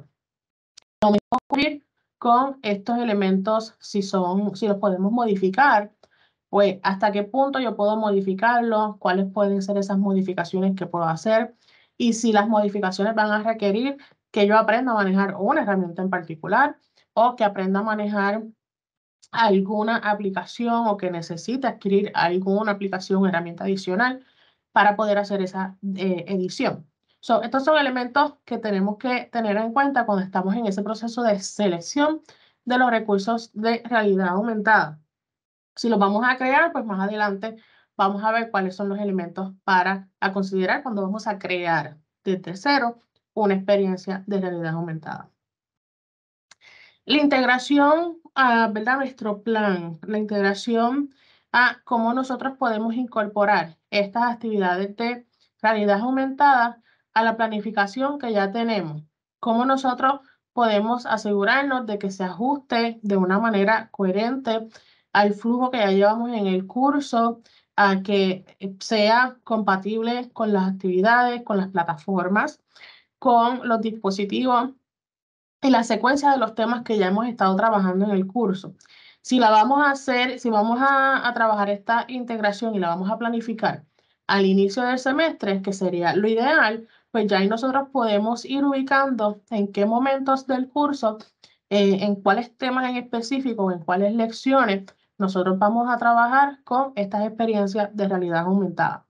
Lo mismo cubrir con estos elementos, si, son, si los podemos modificar, pues hasta qué punto yo puedo modificarlos, cuáles pueden ser esas modificaciones que puedo hacer y si las modificaciones van a requerir que yo aprenda a manejar una herramienta en particular o que aprenda a manejar alguna aplicación o que necesite adquirir alguna aplicación, herramienta adicional para poder hacer esa eh, edición. So, estos son elementos que tenemos que tener en cuenta cuando estamos en ese proceso de selección de los recursos de realidad aumentada. Si los vamos a crear, pues más adelante vamos a ver cuáles son los elementos para a considerar cuando vamos a crear desde cero una experiencia de realidad aumentada. La integración, a, ¿verdad? Nuestro plan, la integración a cómo nosotros podemos incorporar estas actividades de realidad aumentada a la planificación que ya tenemos. Cómo nosotros podemos asegurarnos de que se ajuste de una manera coherente al flujo que ya llevamos en el curso, a que eh, sea compatible con las actividades, con las plataformas, con los dispositivos y la secuencia de los temas que ya hemos estado trabajando en el curso. Si la vamos a hacer, si vamos a, trabajar esta integración y la vamos a planificar al inicio del semestre, que sería lo ideal, pues ya ahí nosotros podemos ir ubicando en qué momentos del curso, eh, en cuáles temas en específico, en cuáles lecciones, nosotros vamos a trabajar con estas experiencias de realidad aumentada.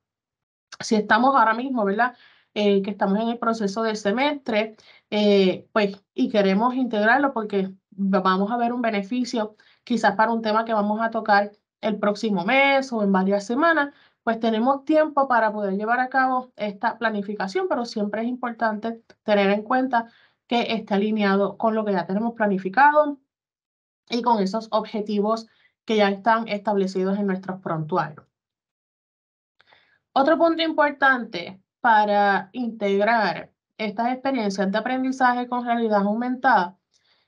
Si estamos ahora mismo, ¿verdad? Eh, que estamos en el proceso de semestre, eh, pues, y queremos integrarlo porque vamos a ver un beneficio quizás para un tema que vamos a tocar el próximo mes o en varias semanas, pues tenemos tiempo para poder llevar a cabo esta planificación, pero siempre es importante tener en cuenta que esté alineado con lo que ya tenemos planificado y con esos objetivos que ya están establecidos en nuestros prontuarios. Otro punto importante, para integrar estas experiencias de aprendizaje con realidad aumentada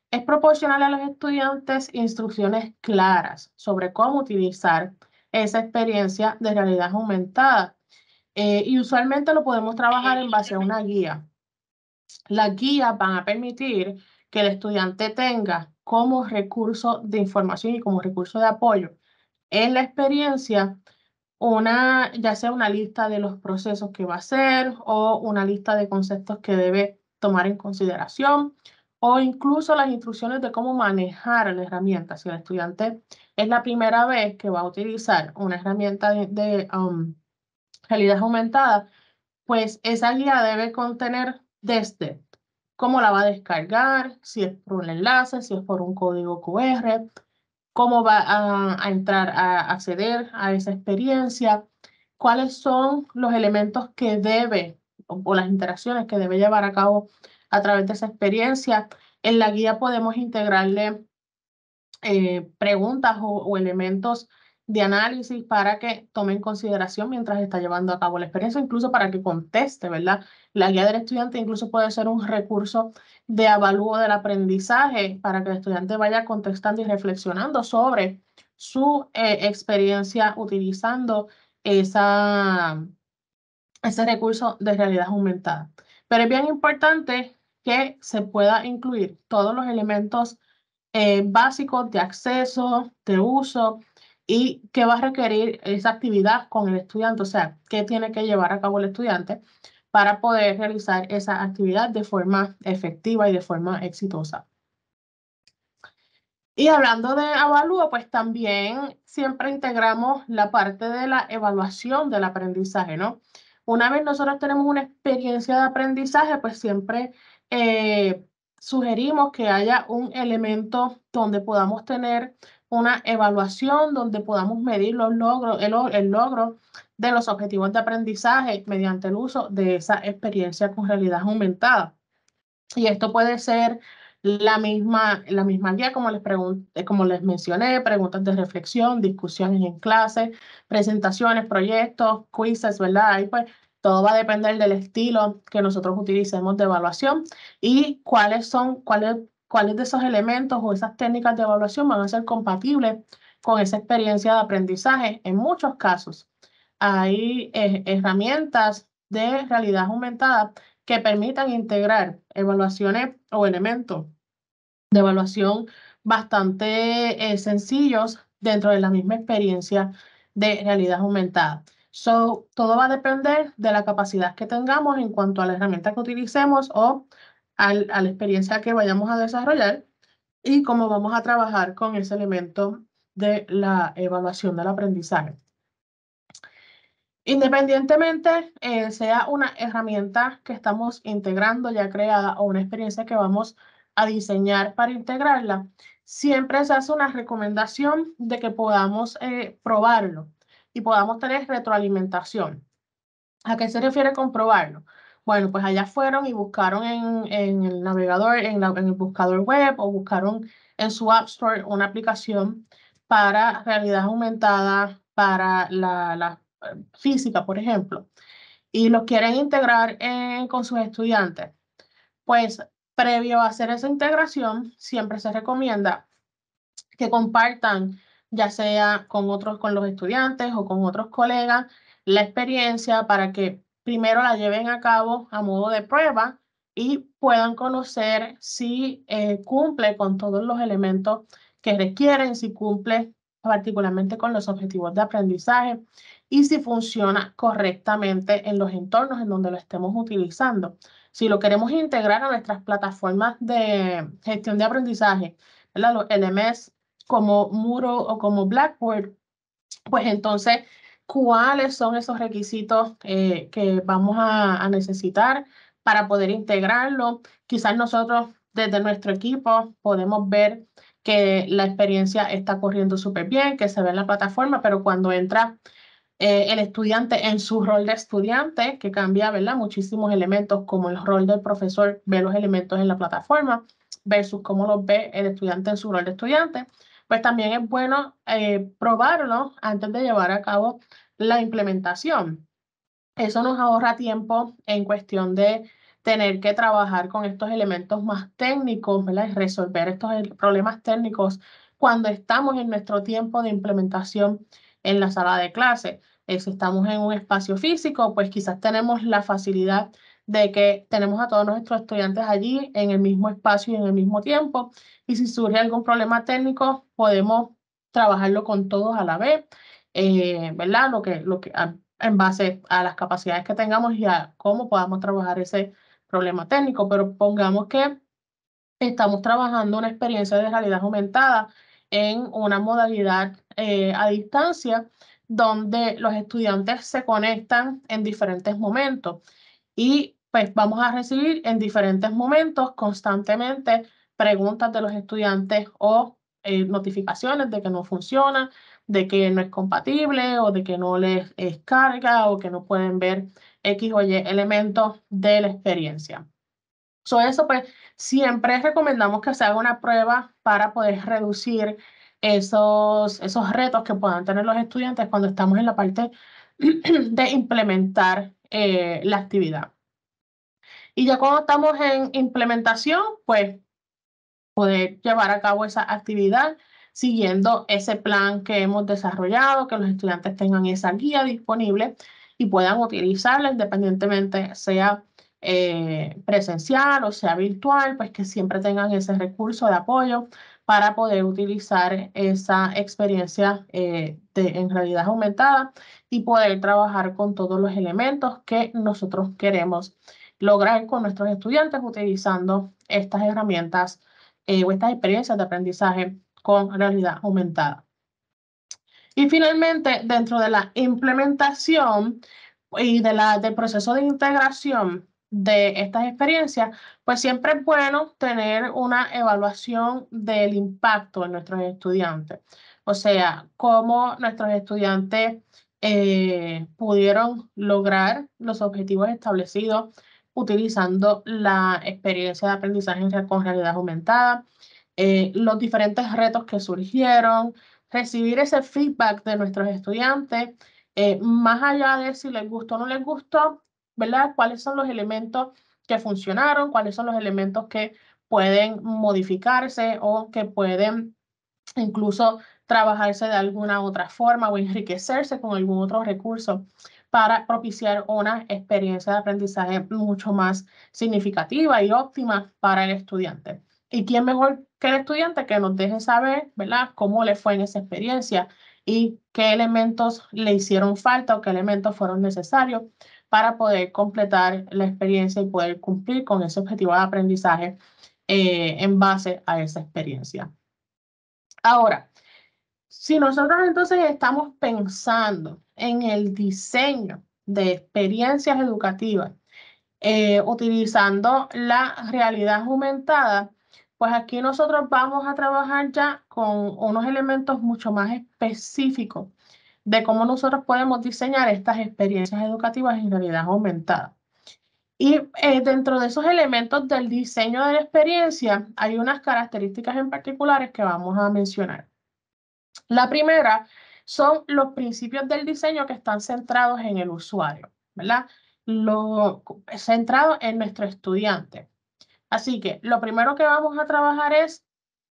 es proporcionar a los estudiantes instrucciones claras sobre cómo utilizar esa experiencia de realidad aumentada. Eh, y usualmente lo podemos trabajar en base a una guía. Las guías van a permitir que el estudiante tenga como recurso de información y como recurso de apoyo en la experiencia una, ya sea una lista de los procesos que va a hacer o una lista de conceptos que debe tomar en consideración o incluso las instrucciones de cómo manejar la herramienta. Si el estudiante es la primera vez que va a utilizar una herramienta de, um, realidad aumentada, pues esa guía debe contener desde cómo la va a descargar, si es por un enlace, si es por un código QR, cómo va a, entrar a acceder a esa experiencia, cuáles son los elementos que debe o, las interacciones que debe llevar a cabo a través de esa experiencia. En la guía podemos integrarle eh, preguntas o, elementos de análisis para que tome en consideración mientras está llevando a cabo la experiencia, incluso para que conteste, ¿verdad? La guía del estudiante incluso puede ser un recurso de avalúo del aprendizaje para que el estudiante vaya contestando y reflexionando sobre su eh, experiencia utilizando esa, ese recurso de realidad aumentada. Pero es bien importante que se pueda incluir todos los elementos eh, básicos de acceso, de uso, y qué va a requerir esa actividad con el estudiante, o sea, qué tiene que llevar a cabo el estudiante para poder realizar esa actividad de forma efectiva y de forma exitosa. Y hablando de avalúo, pues también siempre integramos la parte de la evaluación del aprendizaje, ¿no? Una vez nosotros tenemos una experiencia de aprendizaje, pues siempre eh, sugerimos que haya un elemento donde podamos tener una evaluación donde podamos medir los logros, el, logro de los objetivos de aprendizaje mediante el uso de esa experiencia con realidad aumentada. Y esto puede ser la misma, la misma guía, como les, eh, como les mencioné, preguntas de reflexión, discusiones en clase, presentaciones, proyectos, quizzes, ¿verdad? pues todo va a depender del estilo que nosotros utilicemos de evaluación y cuáles son, cuáles cuáles de esos elementos o esas técnicas de evaluación van a ser compatibles con esa experiencia de aprendizaje. En muchos casos hay eh, herramientas de realidad aumentada que permitan integrar evaluaciones o elementos de evaluación bastante eh, sencillos dentro de la misma experiencia de realidad aumentada. So, todo va a depender de la capacidad que tengamos en cuanto a la herramienta que utilicemos o a la experiencia que vayamos a desarrollar y cómo vamos a trabajar con ese elemento de la evaluación del aprendizaje. Independientemente eh, sea una herramienta que estamos integrando ya creada o una experiencia que vamos a diseñar para integrarla, siempre se hace una recomendación de que podamos eh, probarlo y podamos tener retroalimentación. ¿A qué se refiere con probarlo? Bueno, pues allá fueron y buscaron en, en el navegador, en, el buscador web o buscaron en su App Store una aplicación para realidad aumentada, para la, física, por ejemplo, y lo quieren integrar con sus estudiantes. Pues previo a hacer esa integración, siempre se recomienda que compartan, ya sea con otros, con los estudiantes o con otros colegas, la experiencia para que primero la lleven a cabo a modo de prueba y puedan conocer si eh, cumple con todos los elementos que requieren, si cumple particularmente con los objetivos de aprendizaje y si funciona correctamente en los entornos en donde lo estemos utilizando. Si lo queremos integrar a nuestras plataformas de gestión de aprendizaje, los LMS como Muro o como Blackboard, pues entonces cuáles son esos requisitos eh, que vamos a, necesitar para poder integrarlo. Quizás nosotros desde nuestro equipo podemos ver que la experiencia está corriendo súper bien, que se ve en la plataforma, pero cuando entra eh, el estudiante en su rol de estudiante, que cambia, ¿verdad? Muchísimos elementos, como el rol del profesor ve los elementos en la plataforma versus cómo los ve el estudiante en su rol de estudiante pues también es bueno eh, probarlo antes de llevar a cabo la implementación. Eso nos ahorra tiempo en cuestión de tener que trabajar con estos elementos más técnicos, resolver estos problemas técnicos cuando estamos en nuestro tiempo de implementación en la sala de clase. Eh, si estamos en un espacio físico, pues quizás tenemos la facilidad de que tenemos a todos nuestros estudiantes allí en el mismo espacio y en el mismo tiempo. Y si surge algún problema técnico, podemos trabajarlo con todos a la vez, eh, ¿verdad? Lo que, lo que, ah, en base a las capacidades que tengamos y a cómo podamos trabajar ese problema técnico. Pero pongamos que estamos trabajando una experiencia de realidad aumentada en una modalidad eh, a distancia donde los estudiantes se conectan en diferentes momentos. Y pues vamos a recibir en diferentes momentos constantemente preguntas de los estudiantes o eh, notificaciones de que no funciona, de que no es compatible o de que no les carga o que no pueden ver X o Y elementos de la experiencia. So, eso pues siempre recomendamos que se haga una prueba para poder reducir esos, esos retos que puedan tener los estudiantes cuando estamos en la parte de implementar eh, la actividad. Y ya cuando estamos en implementación, pues poder llevar a cabo esa actividad siguiendo ese plan que hemos desarrollado, que los estudiantes tengan esa guía disponible y puedan utilizarla independientemente sea eh, presencial o sea virtual, pues que siempre tengan ese recurso de apoyo para poder utilizar esa experiencia eh, de, en realidad aumentada y poder trabajar con todos los elementos que nosotros queremos lograr con nuestros estudiantes utilizando estas herramientas eh, o estas experiencias de aprendizaje con realidad aumentada. Y finalmente, dentro de la implementación y del proceso de integración de estas experiencias, pues siempre es bueno tener una evaluación del impacto en nuestros estudiantes. O sea, cómo nuestros estudiantes eh, pudieron lograr los objetivos establecidos utilizando la experiencia de aprendizaje con realidad aumentada, eh, los diferentes retos que surgieron, recibir ese feedback de nuestros estudiantes, eh, más allá de si les gustó o no les gustó, ¿verdad? ¿Cuáles son los elementos que funcionaron? ¿Cuáles son los elementos que pueden modificarse o que pueden incluso trabajarse de alguna otra forma o enriquecerse con algún otro recurso? para propiciar una experiencia de aprendizaje mucho más significativa y óptima para el estudiante. ¿Y quién mejor que el estudiante que nos deje saber, ¿verdad?, cómo le fue en esa experiencia y qué elementos le hicieron falta o qué elementos fueron necesarios para poder completar la experiencia y poder cumplir con ese objetivo de aprendizaje eh, en base a esa experiencia. Ahora, si nosotros entonces estamos pensando en el diseño de experiencias educativas eh, utilizando la realidad aumentada, pues aquí nosotros vamos a trabajar ya con unos elementos mucho más específicos de cómo nosotros podemos diseñar estas experiencias educativas en realidad aumentada. Y eh, dentro de esos elementos del diseño de la experiencia hay unas características en particulares que vamos a mencionar. La primera son los principios del diseño que están centrados en el usuario, ¿verdad? Lo, centrado en nuestro estudiante. Así que lo primero que vamos a trabajar es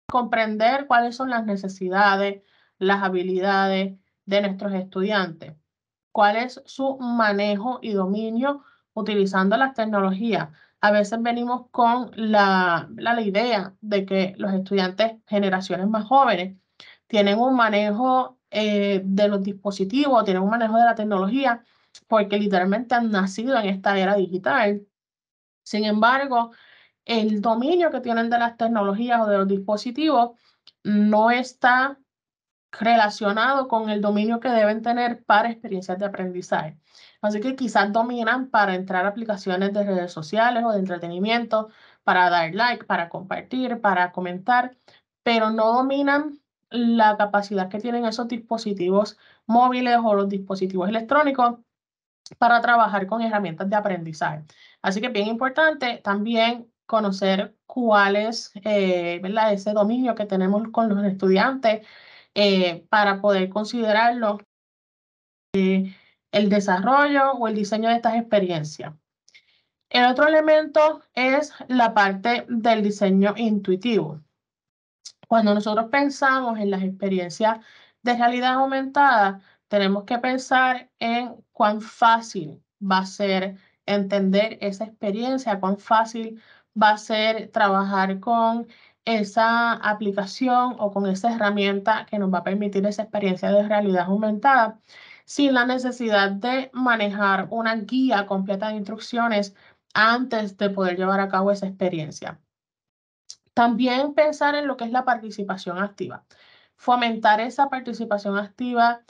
comprender cuáles son las necesidades, las habilidades de nuestros estudiantes, cuál es su manejo y dominio utilizando las tecnologías. A veces venimos con la, la idea de que los estudiantes, generaciones más jóvenes, tienen un manejo eh, de los dispositivos, tienen un manejo de la tecnología, porque literalmente han nacido en esta era digital. Sin embargo, el dominio que tienen de las tecnologías o de los dispositivos no está relacionado con el dominio que deben tener para experiencias de aprendizaje. Así que quizás dominan para entrar a aplicaciones de redes sociales o de entretenimiento, para dar like, para compartir, para comentar, pero no dominan la capacidad que tienen esos dispositivos móviles o los dispositivos electrónicos para trabajar con herramientas de aprendizaje. Así que es bien importante también conocer cuál es eh, ese dominio que tenemos con los estudiantes eh, para poder considerarlo eh, el desarrollo o el diseño de estas experiencias. El otro elemento es la parte del diseño intuitivo. Cuando nosotros pensamos en las experiencias de realidad aumentada, tenemos que pensar en cuán fácil va a ser entender esa experiencia, cuán fácil va a ser trabajar con esa aplicación o con esa herramienta que nos va a permitir esa experiencia de realidad aumentada sin la necesidad de manejar una guía completa de instrucciones antes de poder llevar a cabo esa experiencia. También pensar en lo que es la participación activa, fomentar esa participación activa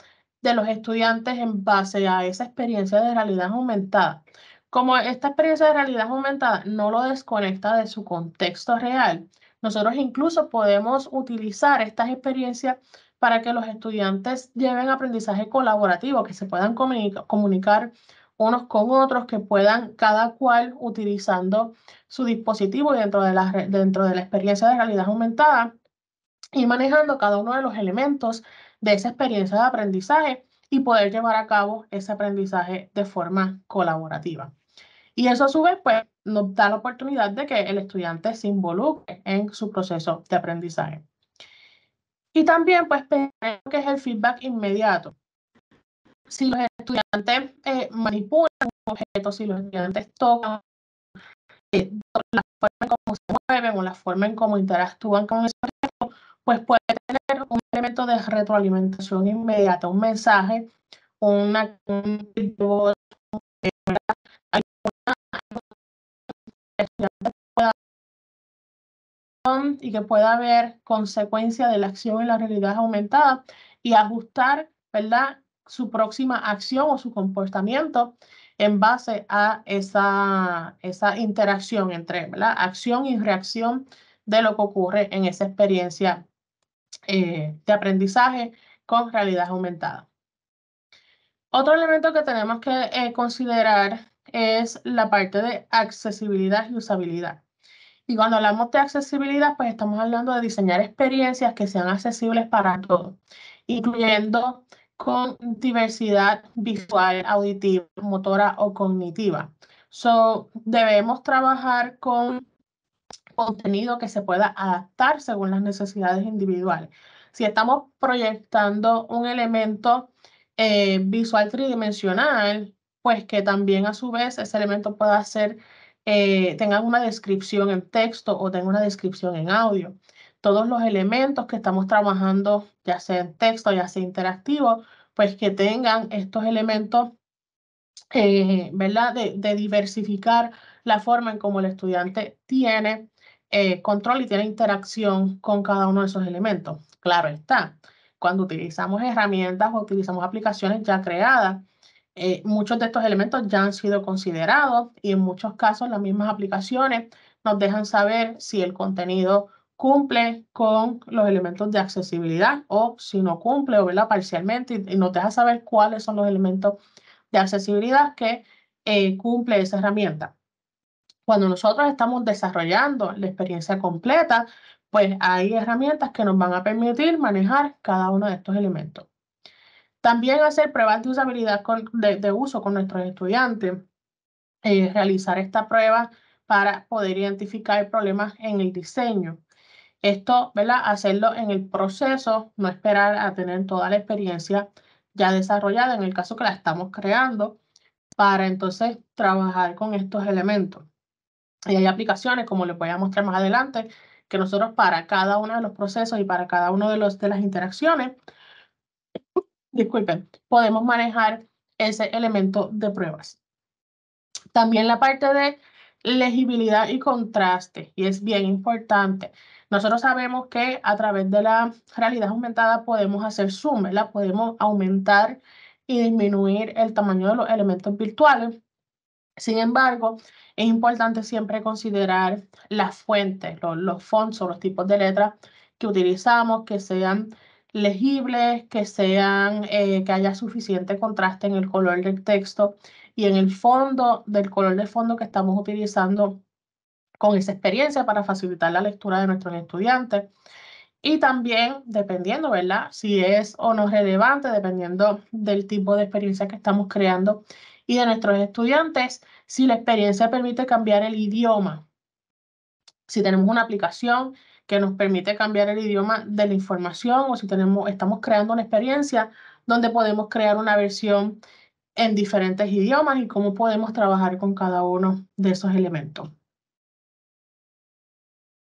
de los estudiantes en base a esa experiencia de realidad aumentada. Como esta experiencia de realidad aumentada no lo desconecta de su contexto real, nosotros incluso podemos utilizar estas experiencias para que los estudiantes lleven aprendizaje colaborativo, que se puedan comunicar unos con otros, que puedan cada cual utilizando su dispositivo dentro de la, dentro de la experiencia de realidad aumentada, y manejando cada uno de los elementos de esa experiencia de aprendizaje y poder llevar a cabo ese aprendizaje de forma colaborativa. Y eso a su vez pues, nos da la oportunidad de que el estudiante se involucre en su proceso de aprendizaje. Y también pues que es el feedback inmediato si los estudiantes eh, manipulan un objeto, si los estudiantes tocan eh, la forma en cómo se mueven o la forma en cómo interactúan con ese objeto, pues puede tener un elemento de retroalimentación inmediata, un mensaje, una, un, y que pueda haber consecuencia de la acción en la realidad aumentada y ajustar, ¿verdad? su próxima acción o su comportamiento en base a esa, esa interacción entre la acción y reacción de lo que ocurre en esa experiencia eh, de aprendizaje con realidad aumentada. Otro elemento que tenemos que eh, considerar es la parte de accesibilidad y usabilidad. Y cuando hablamos de accesibilidad, pues estamos hablando de diseñar experiencias que sean accesibles para todos, incluyendo con diversidad visual, auditiva, motora o cognitiva. So, debemos trabajar con contenido que se pueda adaptar según las necesidades individuales. Si estamos proyectando un elemento eh, visual tridimensional, pues que también a su vez ese elemento pueda ser, eh, tenga una descripción en texto o tenga una descripción en audio todos los elementos que estamos trabajando, ya sea en texto, ya sea interactivo, pues que tengan estos elementos, eh, ¿verdad? De, diversificar la forma en cómo el estudiante tiene eh, control y tiene interacción con cada uno de esos elementos. Claro está, cuando utilizamos herramientas o utilizamos aplicaciones ya creadas, eh, muchos de estos elementos ya han sido considerados y en muchos casos las mismas aplicaciones nos dejan saber si el contenido cumple con los elementos de accesibilidad o si no cumple o verla parcialmente y, nos deja saber cuáles son los elementos de accesibilidad que eh, cumple esa herramienta. Cuando nosotros estamos desarrollando la experiencia completa, pues hay herramientas que nos van a permitir manejar cada uno de estos elementos. También hacer pruebas de usabilidad de, uso con nuestros estudiantes, eh, realizar esta prueba para poder identificar problemas en el diseño. Esto, ¿verdad? Hacerlo en el proceso, no esperar a tener toda la experiencia ya desarrollada en el caso que la estamos creando para entonces trabajar con estos elementos. Y hay aplicaciones, como les voy a mostrar más adelante, que nosotros para cada uno de los procesos y para cada uno de, los, de las interacciones, disculpen, podemos manejar ese elemento de pruebas. También la parte de legibilidad y contraste, y es bien importante. Nosotros sabemos que a través de la realidad aumentada podemos hacer zoom, ¿verdad? Podemos aumentar y disminuir el tamaño de los elementos virtuales. Sin embargo, es importante siempre considerar las fuentes, los, fondos, fonts o los tipos de letras que utilizamos, que sean legibles, que sean, eh, que haya suficiente contraste en el color del texto y en el fondo, del color de fondo que estamos utilizando con esa experiencia para facilitar la lectura de nuestros estudiantes. Y también, dependiendo, ¿verdad? Si es o no relevante, dependiendo del tipo de experiencia que estamos creando y de nuestros estudiantes, si la experiencia permite cambiar el idioma. Si tenemos una aplicación que nos permite cambiar el idioma de la información o si tenemos, estamos creando una experiencia donde podemos crear una versión en diferentes idiomas y cómo podemos trabajar con cada uno de esos elementos.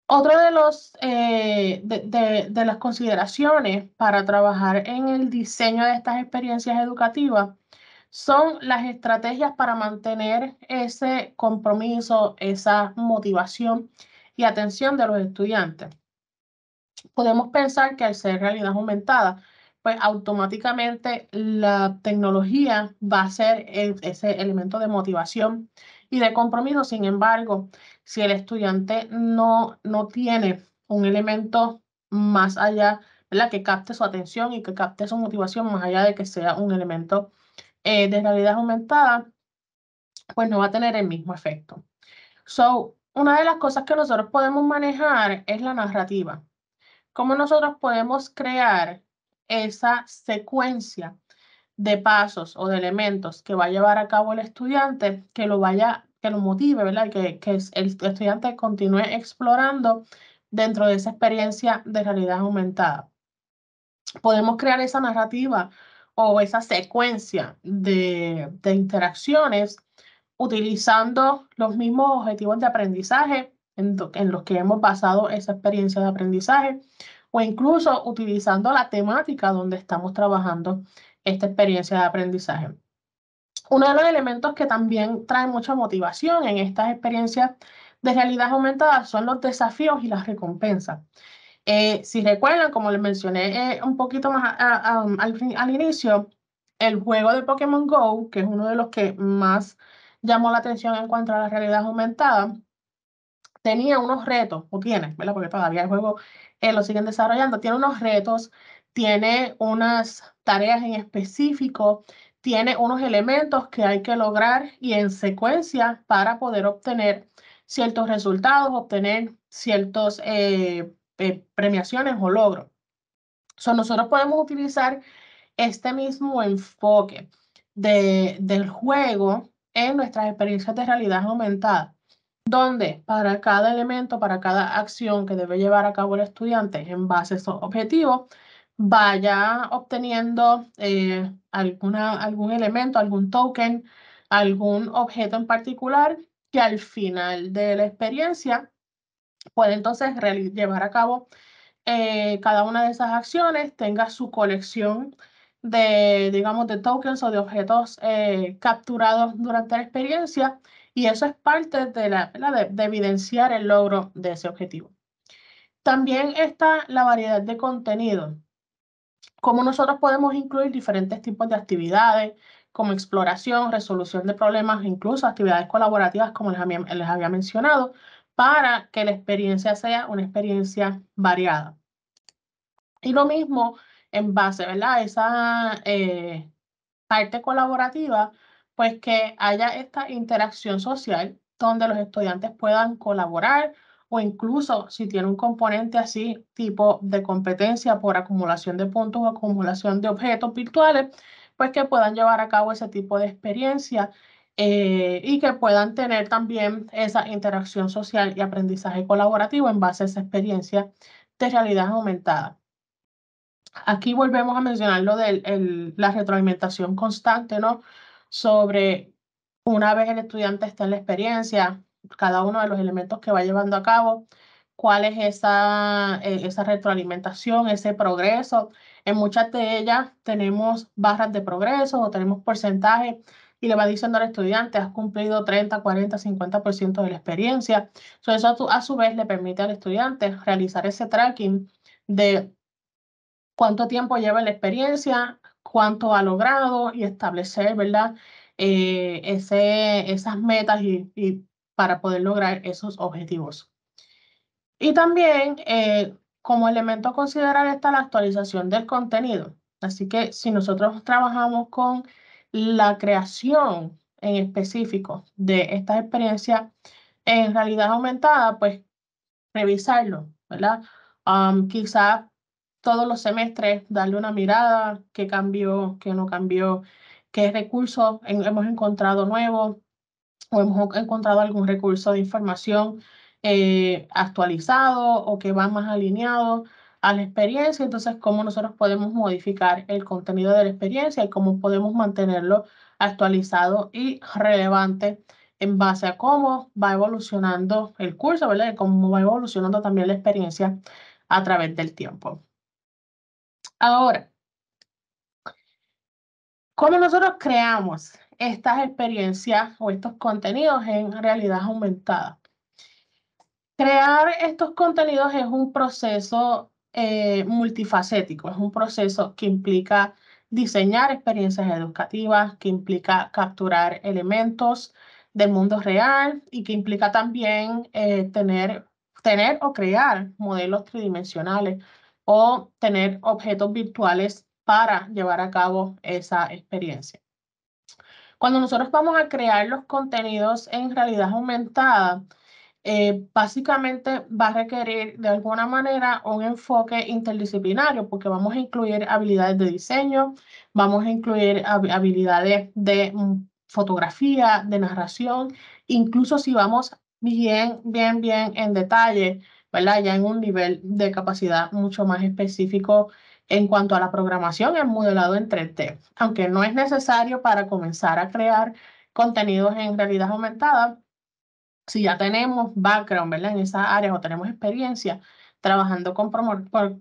Otra de, los, eh, de, las consideraciones para trabajar en el diseño de estas experiencias educativas son las estrategias para mantener ese compromiso, esa motivación y atención de los estudiantes. Podemos pensar que al ser realidad aumentada, pues automáticamente la tecnología va a ser e, ese elemento de motivación y de compromiso. Sin embargo, si el estudiante no, no tiene un elemento más allá, la que capte su atención y que capte su motivación más allá de que sea un elemento eh, de realidad aumentada, pues no va a tener el mismo efecto. So, una de las cosas que nosotros podemos manejar es la narrativa. Cómo nosotros podemos crear esa secuencia de pasos o de elementos que va a llevar a cabo el estudiante que lo vaya que lo motive, ¿verdad? Que, que el estudiante continúe explorando dentro de esa experiencia de realidad aumentada. Podemos crear esa narrativa o esa secuencia de, interacciones utilizando los mismos objetivos de aprendizaje en, en, los que hemos basado esa experiencia de aprendizaje o incluso utilizando la temática donde estamos trabajando esta experiencia de aprendizaje uno de los elementos que también trae mucha motivación en estas experiencias de realidad aumentada son los desafíos y las recompensas. Eh, si recuerdan, como les mencioné eh, un poquito más um, al, inicio, el juego de Pokémon Go, que es uno de los que más llamó la atención en cuanto a la realidad aumentada, tenía unos retos, o tiene, ¿verdad? porque todavía el juego eh, lo siguen desarrollando, tiene unos retos tiene unas tareas en específico, tiene unos elementos que hay que lograr y en secuencia para poder obtener ciertos resultados, obtener ciertas eh, eh, premiaciones o logros. nosotros podemos utilizar este mismo enfoque de, del juego en nuestras experiencias de realidad aumentada, donde para cada elemento, para cada acción que debe llevar a cabo el estudiante en base a esos objetivos, vaya obteniendo eh, alguna, algún elemento, algún token, algún objeto en particular que al final de la experiencia puede entonces llevar a cabo eh, cada una de esas acciones, tenga su colección de, digamos, de tokens o de objetos eh, capturados durante la experiencia y eso es parte de, la, de evidenciar el logro de ese objetivo. También está la variedad de contenido cómo nosotros podemos incluir diferentes tipos de actividades como exploración, resolución de problemas, incluso actividades colaborativas como les había, mencionado, para que la experiencia sea una experiencia variada. Y lo mismo en base ¿verdad? a esa eh, parte colaborativa, pues que haya esta interacción social donde los estudiantes puedan colaborar o incluso si tiene un componente así tipo de competencia por acumulación de puntos o acumulación de objetos virtuales, pues que puedan llevar a cabo ese tipo de experiencia eh, y que puedan tener también esa interacción social y aprendizaje colaborativo en base a esa experiencia de realidad aumentada. Aquí volvemos a mencionar lo de la retroalimentación constante, ¿no? Sobre una vez el estudiante está en la experiencia, cada uno de los elementos que va llevando a cabo, cuál es esa, e, esa retroalimentación, ese progreso. En muchas de ellas tenemos barras de progreso o tenemos porcentaje y le va diciendo al estudiante, has cumplido 30, 40, 50% de la experiencia. eso a, a su vez le permite al estudiante realizar ese tracking de cuánto tiempo lleva la experiencia, cuánto ha logrado y establecer, ¿verdad? Eh, ese, esas metas y, y para poder lograr esos objetivos. Y también eh, como elemento a considerar está la actualización del contenido. Así que si nosotros trabajamos con la creación en específico de esta experiencia en realidad aumentada, pues revisarlo, ¿verdad? quizás todos los semestres darle una mirada, qué cambió, qué no cambió, qué recursos hemos encontrado nuevos, o hemos encontrado algún recurso de información eh, actualizado o que va más alineado a la experiencia, entonces cómo nosotros podemos modificar el contenido de la experiencia y cómo podemos mantenerlo actualizado y relevante en base a cómo va evolucionando el curso, ¿verdad? Y cómo va evolucionando también la experiencia a través del tiempo. Ahora, ¿cómo nosotros creamos estas experiencias o estos contenidos en realidad aumentada. Crear estos contenidos es un proceso eh, multifacético, es un proceso que implica diseñar experiencias educativas, que implica capturar elementos del mundo real y que implica también eh, tener, tener o crear modelos tridimensionales o tener objetos virtuales para llevar a cabo esa experiencia. Cuando nosotros vamos a crear los contenidos en realidad aumentada, eh, básicamente va a requerir de alguna manera un enfoque interdisciplinario porque vamos a incluir habilidades de diseño, vamos a incluir habilidades de mm, fotografía, de narración, incluso si vamos bien, bien, bien en detalle, ¿verdad? Ya en un nivel de capacidad mucho más específico en cuanto a la programación, el modelado en 3D, aunque no es necesario para comenzar a crear contenidos en realidad aumentada. Si ya tenemos background en esa área o tenemos experiencia trabajando con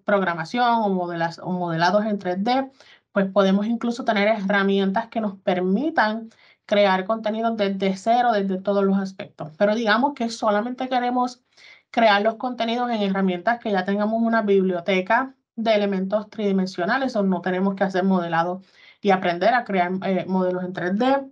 programación o, o modelados en 3D, pues podemos incluso tener herramientas que nos permitan crear contenidos desde cero, desde todos los aspectos. Pero digamos que solamente queremos crear los contenidos en herramientas que ya tengamos una biblioteca de elementos tridimensionales, o no tenemos que hacer modelado y aprender a crear eh, modelos en 3D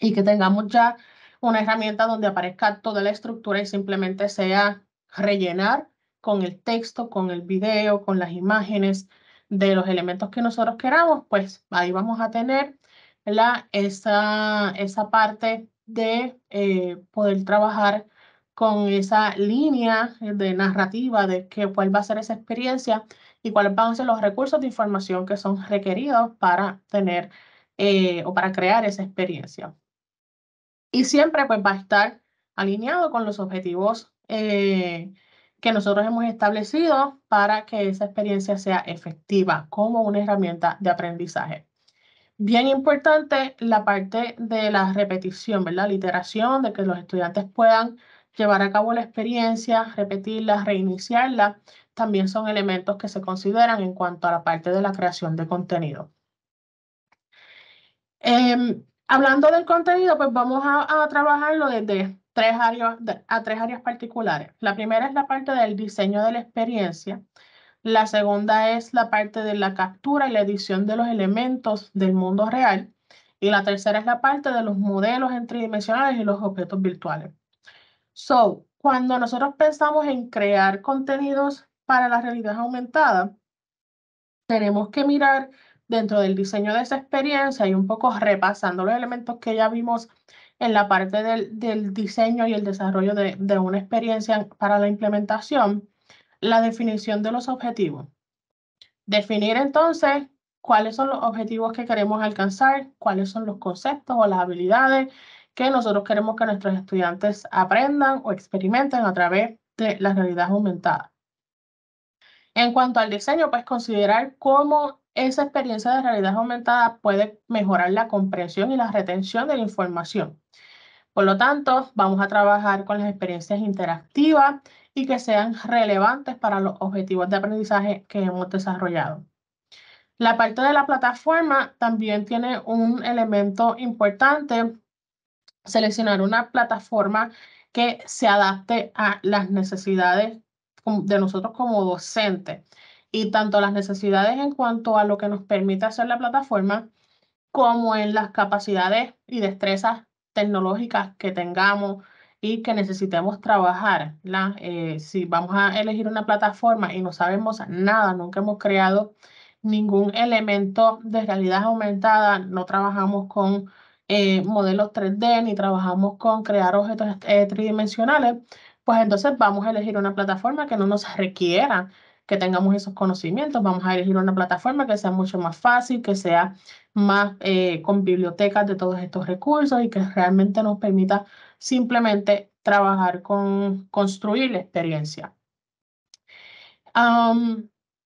y que tengamos ya una herramienta donde aparezca toda la estructura y simplemente sea rellenar con el texto, con el video, con las imágenes de los elementos que nosotros queramos, pues ahí vamos a tener la, esa, esa parte de eh, poder trabajar con esa línea de narrativa de que, cuál va a ser esa experiencia y cuáles van a ser los recursos de información que son requeridos para tener eh, o para crear esa experiencia. Y siempre pues, va a estar alineado con los objetivos eh, que nosotros hemos establecido para que esa experiencia sea efectiva como una herramienta de aprendizaje. Bien importante la parte de la repetición, ¿verdad? La iteración, de que los estudiantes puedan llevar a cabo la experiencia, repetirla, reiniciarla, también son elementos que se consideran en cuanto a la parte de la creación de contenido. Em, hablando del contenido, pues vamos a, trabajarlo desde tres áreas, a tres áreas particulares. La primera es la parte del diseño de la experiencia. La segunda es la parte de la captura y la edición de los elementos del mundo real. Y la tercera es la parte de los modelos en tridimensionales y los objetos virtuales. So, cuando nosotros pensamos en crear contenidos para la realidad aumentada, tenemos que mirar dentro del diseño de esa experiencia y un poco repasando los elementos que ya vimos en la parte del, diseño y el desarrollo de, de una experiencia para la implementación, la definición de los objetivos. Definir entonces cuáles son los objetivos que queremos alcanzar, cuáles son los conceptos o las habilidades que nosotros queremos que nuestros estudiantes aprendan o experimenten a través de la realidad aumentada. En cuanto al diseño, pues considerar cómo esa experiencia de realidad aumentada puede mejorar la comprensión y la retención de la información. Por lo tanto, vamos a trabajar con las experiencias interactivas y que sean relevantes para los objetivos de aprendizaje que hemos desarrollado. La parte de la plataforma también tiene un elemento importante, seleccionar una plataforma que se adapte a las necesidades de nosotros como docentes. Y tanto las necesidades en cuanto a lo que nos permite hacer la plataforma, como en las capacidades y destrezas tecnológicas que tengamos y que necesitemos trabajar. Eh, si vamos a elegir una plataforma y no sabemos nada, nunca hemos creado ningún elemento de realidad aumentada, no trabajamos con eh, modelos 3D ni trabajamos con crear objetos eh, tridimensionales, pues entonces vamos a elegir una plataforma que no nos requiera que tengamos esos conocimientos. Vamos a elegir una plataforma que sea mucho más fácil, que sea más eh, con bibliotecas de todos estos recursos y que realmente nos permita simplemente trabajar con construir la experiencia.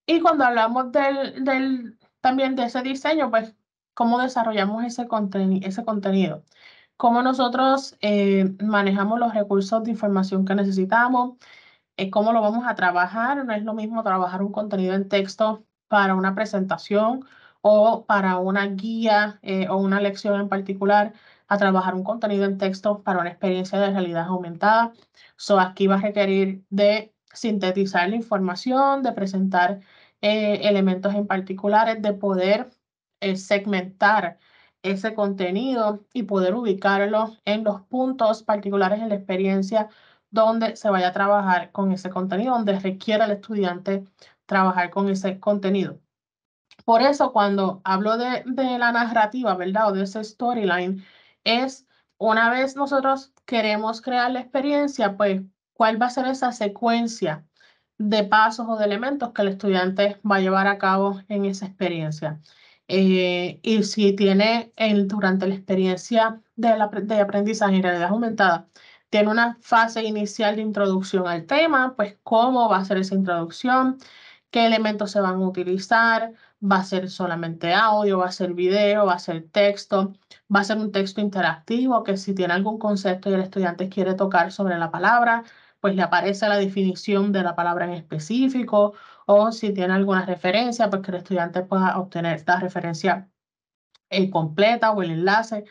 y cuando hablamos del, también de ese diseño, pues cómo desarrollamos ese contenido cómo nosotros eh, manejamos los recursos de información que necesitamos, eh, cómo lo vamos a trabajar. No es lo mismo trabajar un contenido en texto para una presentación o para una guía eh, o una lección en particular a trabajar un contenido en texto para una experiencia de realidad aumentada. So, aquí va a requerir de sintetizar la información, de presentar elementos en particulares, de poder segmentar ese contenido y poder ubicarlo en los puntos particulares en la experiencia donde se vaya a trabajar con ese contenido, donde requiera el estudiante trabajar con ese contenido. Por eso cuando hablo de, de la narrativa, ¿verdad? O de ese storyline, es una vez nosotros queremos crear la experiencia, pues, ¿cuál va a ser esa secuencia de pasos o de elementos que el estudiante va a llevar a cabo en esa experiencia? Eh, y si tiene el, durante la experiencia de, de aprendizaje en realidad aumentada, tiene una fase inicial de introducción al tema, pues cómo va a ser esa introducción, qué elementos se van a utilizar, va a ser solamente audio, va a ser video, va a ser texto, va a ser un texto interactivo que si tiene algún concepto y el estudiante quiere tocar sobre la palabra, pues le aparece la definición de la palabra en específico si tiene alguna referencia, pues que el estudiante pueda obtener esta referencia eh, completa o el enlace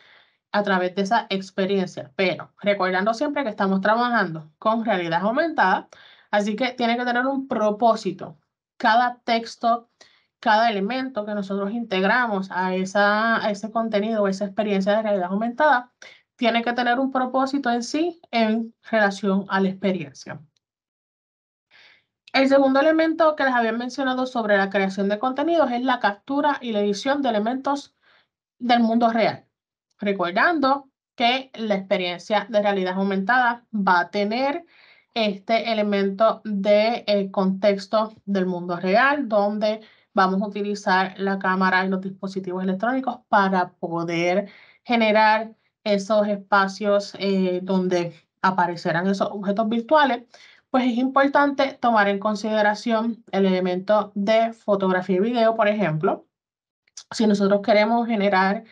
a través de esa experiencia. Pero recordando siempre que estamos trabajando con realidad aumentada, así que tiene que tener un propósito. Cada texto, cada elemento que nosotros integramos a, esa, a ese contenido o esa experiencia de realidad aumentada, tiene que tener un propósito en sí en relación a la experiencia. El segundo elemento que les había mencionado sobre la creación de contenidos es la captura y la edición de elementos del mundo real. Recordando que la experiencia de realidad aumentada va a tener este elemento de eh, contexto del mundo real, donde vamos a utilizar la cámara y los dispositivos electrónicos para poder generar esos espacios eh, donde aparecerán esos objetos virtuales pues es importante tomar en consideración el elemento de fotografía y video, por ejemplo. Si nosotros queremos generar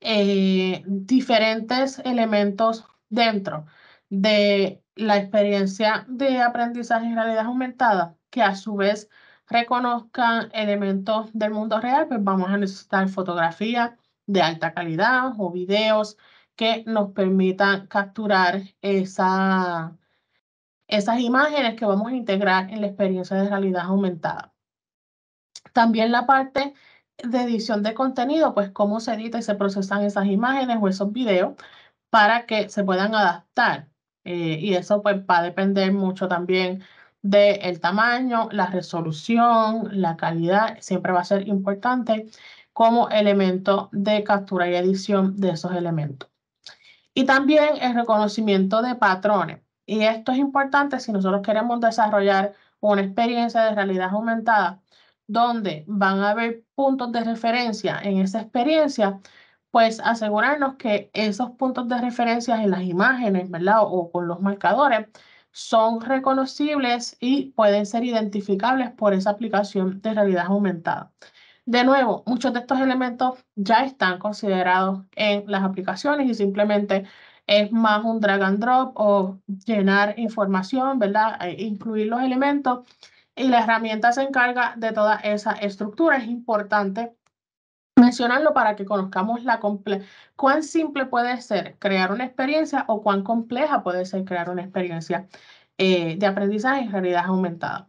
eh, diferentes elementos dentro de la experiencia de aprendizaje en realidad aumentada, que a su vez reconozcan elementos del mundo real, pues vamos a necesitar fotografías de alta calidad o videos que nos permitan capturar esa, esas imágenes que vamos a integrar en la experiencia de realidad aumentada. También la parte de edición de contenido, pues cómo se edita y se procesan esas imágenes o esos videos para que se puedan adaptar. Eh, y eso pues va a depender mucho también del tamaño, la resolución, la calidad, siempre va a ser importante como elemento de captura y edición de esos elementos. Y también el reconocimiento de patrones. Y esto es importante si nosotros queremos desarrollar una experiencia de realidad aumentada donde van a haber puntos de referencia en esa experiencia, pues asegurarnos que esos puntos de referencia en las imágenes, ¿verdad? O, con los marcadores son reconocibles y pueden ser identificables por esa aplicación de realidad aumentada. De nuevo, muchos de estos elementos ya están considerados en las aplicaciones y simplemente es más un drag and drop o llenar información, ¿verdad? Eh, incluir los elementos y la herramienta se encarga de toda esa estructura. Es importante mencionarlo para que conozcamos la cuán simple puede ser crear una experiencia o cuán compleja puede ser crear una experiencia eh, de aprendizaje en realidad aumentada.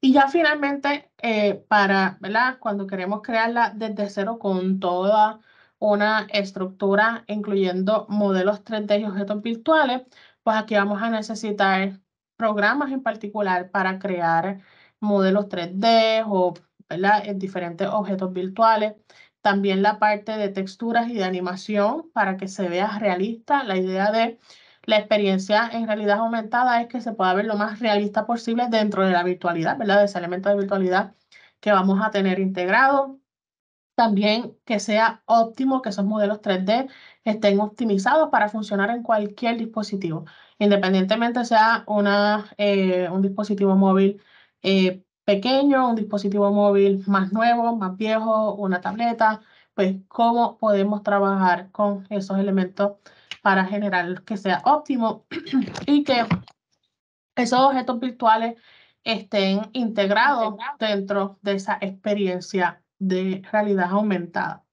Y ya finalmente, eh, para, ¿verdad? Cuando queremos crearla desde cero con toda una estructura incluyendo modelos 3D y objetos virtuales, pues aquí vamos a necesitar programas en particular para crear modelos 3D o diferentes objetos virtuales. También la parte de texturas y de animación para que se vea realista. La idea de la experiencia en realidad aumentada es que se pueda ver lo más realista posible dentro de la virtualidad, ¿verdad? De ese elemento de virtualidad que vamos a tener integrado. También que sea óptimo que esos modelos 3D estén optimizados para funcionar en cualquier dispositivo, independientemente sea una, eh, un dispositivo móvil eh, pequeño, un dispositivo móvil más nuevo, más viejo, una tableta, pues cómo podemos trabajar con esos elementos para generar que sea óptimo y que esos objetos virtuales estén integrados dentro de esa experiencia de realidad aumentada.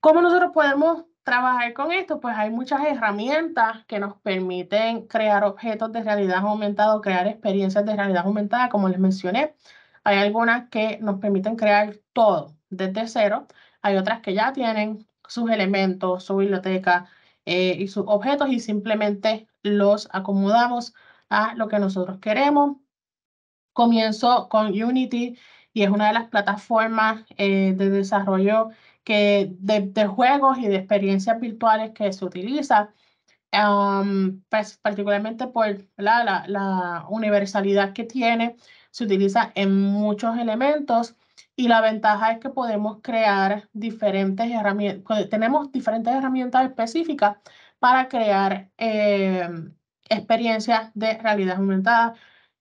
¿Cómo nosotros podemos trabajar con esto? Pues hay muchas herramientas que nos permiten crear objetos de realidad aumentada o crear experiencias de realidad aumentada, como les mencioné. Hay algunas que nos permiten crear todo desde cero. Hay otras que ya tienen sus elementos, su biblioteca eh, y sus objetos y simplemente los acomodamos a lo que nosotros queremos. Comienzo con Unity y es una de las plataformas eh, de desarrollo que, de, juegos y de experiencias virtuales que se utiliza, um, pues, particularmente por la, la, universalidad que tiene, se utiliza en muchos elementos. Y la ventaja es que podemos crear diferentes herramientas, pues, tenemos diferentes herramientas específicas para crear eh, experiencias de realidad aumentada,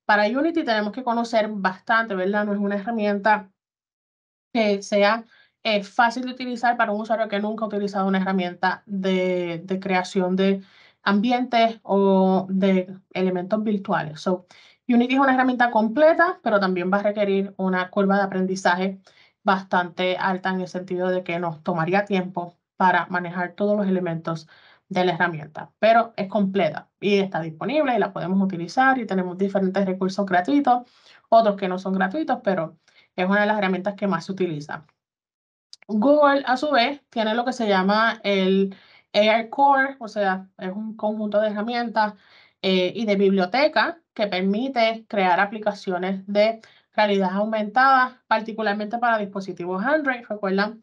para Unity tenemos que conocer bastante, ¿verdad? No es una herramienta que sea eh, fácil de utilizar para un usuario que nunca ha utilizado una herramienta de, creación de ambientes o de elementos virtuales. So, Unity es una herramienta completa, pero también va a requerir una curva de aprendizaje bastante alta en el sentido de que nos tomaría tiempo para manejar todos los elementos de la herramienta, pero es completa y está disponible y la podemos utilizar y tenemos diferentes recursos gratuitos, otros que no son gratuitos, pero es una de las herramientas que más se utiliza. Google, a su vez, tiene lo que se llama el AI Core, o sea, es un conjunto de herramientas eh, y de biblioteca que permite crear aplicaciones de realidad aumentada, particularmente para dispositivos Android. Recuerdan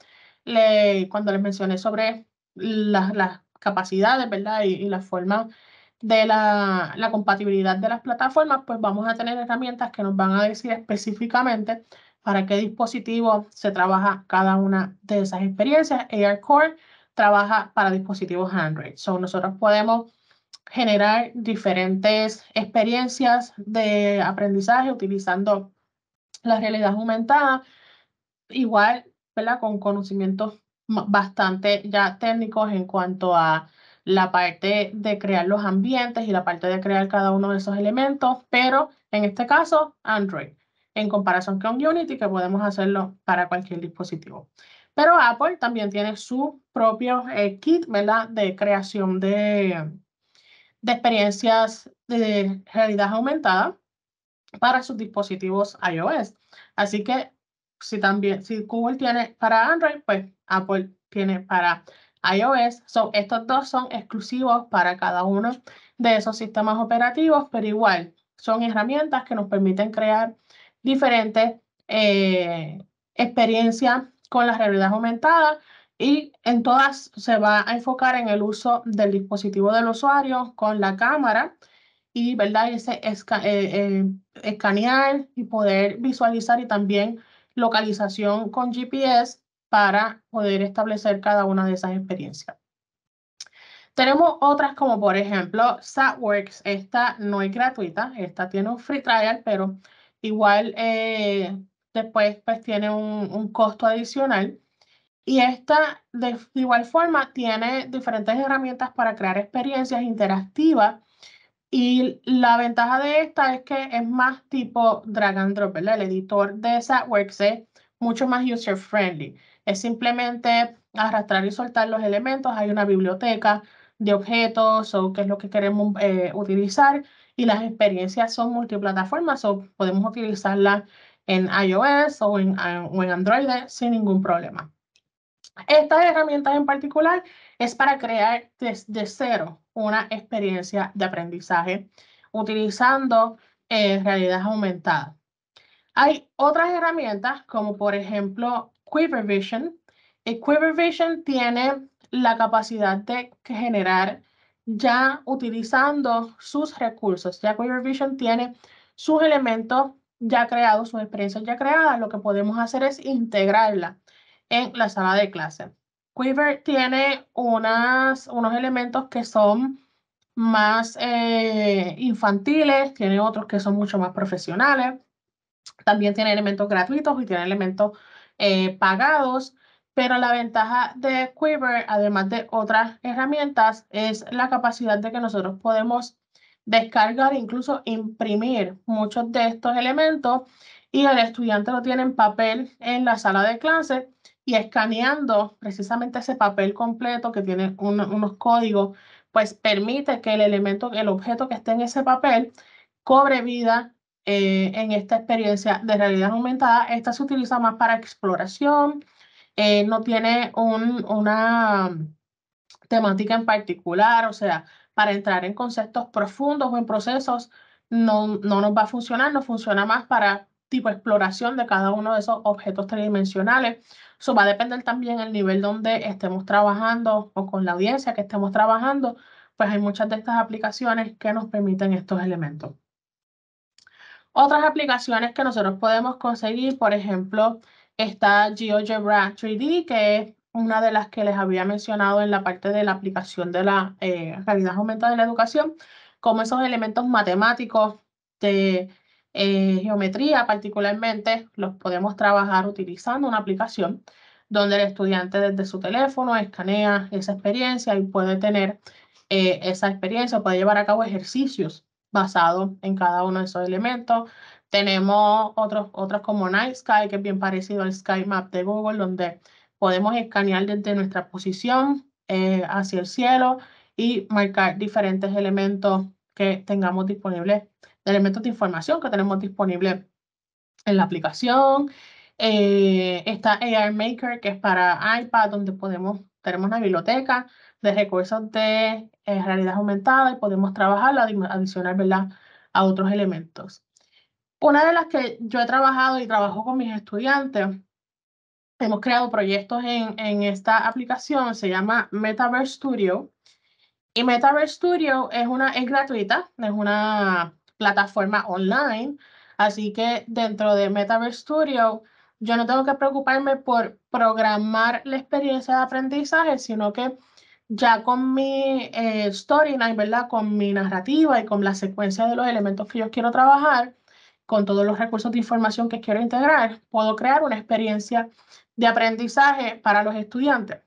cuando les mencioné sobre las capacidades, ¿verdad? Y, la forma de la, compatibilidad de las plataformas, pues vamos a tener herramientas que nos van a decir específicamente para qué dispositivo se trabaja cada una de esas experiencias. AR Core trabaja para dispositivos Android. So, nosotros podemos generar diferentes experiencias de aprendizaje utilizando la realidad aumentada, igual ¿verdad? con conocimientos bastante ya técnicos en cuanto a la parte de crear los ambientes y la parte de crear cada uno de esos elementos, pero en este caso Android, en comparación con Unity, que podemos hacerlo para cualquier dispositivo. Pero Apple también tiene su propio eh, kit, De creación de, de experiencias de realidad aumentada para sus dispositivos iOS. Así que si también, si Google tiene para Android, pues Apple tiene para iOS. So, estos dos son exclusivos para cada uno de esos sistemas operativos, pero igual son herramientas que nos permiten crear diferentes eh, experiencias con la realidad aumentada y en todas se va a enfocar en el uso del dispositivo del usuario con la cámara y verdad ese eh, eh, escanear y poder visualizar y también localización con GPS para poder establecer cada una de esas experiencias. Tenemos otras como por ejemplo SatWorks. Esta no es gratuita, esta tiene un free trial, pero igual eh, después pues tiene un, costo adicional. Y esta de, igual forma tiene diferentes herramientas para crear experiencias interactivas. Y la ventaja de esta es que es más tipo drag and drop, ¿verdad? El editor de SatWorks es mucho más user friendly. Es simplemente arrastrar y soltar los elementos. Hay una biblioteca de objetos o qué es lo que queremos eh, utilizar y las experiencias son multiplataformas o podemos utilizarlas en iOS o en, en Android sin ningún problema. Esta herramienta en particular es para crear desde cero una experiencia de aprendizaje utilizando eh, realidad aumentada. Hay otras herramientas como por ejemplo Quiver Vision. Quiver Vision tiene la capacidad de generar ya utilizando sus recursos. Ya Quiver Vision tiene sus elementos ya creados, sus experiencias ya creadas. Lo que podemos hacer es integrarla en la sala de clase. Quiver tiene unas, unos elementos que son más eh, infantiles, tiene otros que son mucho más profesionales. También tiene elementos gratuitos y tiene elementos eh, pagados, pero la ventaja de Quiver, además de otras herramientas, es la capacidad de que nosotros podemos descargar, incluso imprimir muchos de estos elementos y el estudiante lo tiene en papel en la sala de clase y escaneando precisamente ese papel completo que tiene unos códigos, pues permite que el elemento, el objeto que esté en ese papel cobre vida eh, en esta experiencia de realidad aumentada. Esta se utiliza más para exploración, eh, no tiene un, una mm, temática en particular, o sea, para entrar en conceptos profundos o en procesos no, no nos va a funcionar, no funciona más para tipo exploración de cada uno de esos objetos tridimensionales. Eso va a depender también el nivel donde estemos trabajando o con la audiencia que estemos trabajando, pues hay muchas de estas aplicaciones que nos permiten estos elementos. Otras aplicaciones que nosotros podemos conseguir, por ejemplo, está GeoGebra 3D, que es una de las que les había mencionado en la parte de la aplicación de la eh, realidad aumentada en la educación, como esos elementos matemáticos de eh, geometría particularmente, los podemos trabajar utilizando una aplicación donde el estudiante desde su teléfono escanea esa experiencia y puede tener eh, esa experiencia, puede llevar a cabo ejercicios basado en cada uno de esos elementos. Tenemos otros, otros como Night Sky, que es bien parecido al Sky Map de Google, donde podemos escanear desde nuestra posición eh, hacia el cielo y marcar diferentes elementos que tengamos disponibles, elementos de información que tenemos disponibles en la aplicación. Esta eh, está AR Maker, que es para iPad, donde podemos, tenemos una biblioteca de recursos de eh, realidad aumentada y podemos trabajarla adicionar a otros elementos. Una de las que yo he trabajado y trabajo con mis estudiantes, hemos creado proyectos en, en esta aplicación, se llama Metaverse Studio. Y Metaverse Studio es, una, es gratuita, es una plataforma online, así que dentro de Metaverse Studio yo no tengo que preocuparme por programar la experiencia de aprendizaje, sino que ya con mi eh, storyline, ¿verdad? Con mi narrativa y con la secuencia de los elementos que yo quiero trabajar, con todos los recursos de información que quiero integrar, puedo crear una experiencia de aprendizaje para los estudiantes.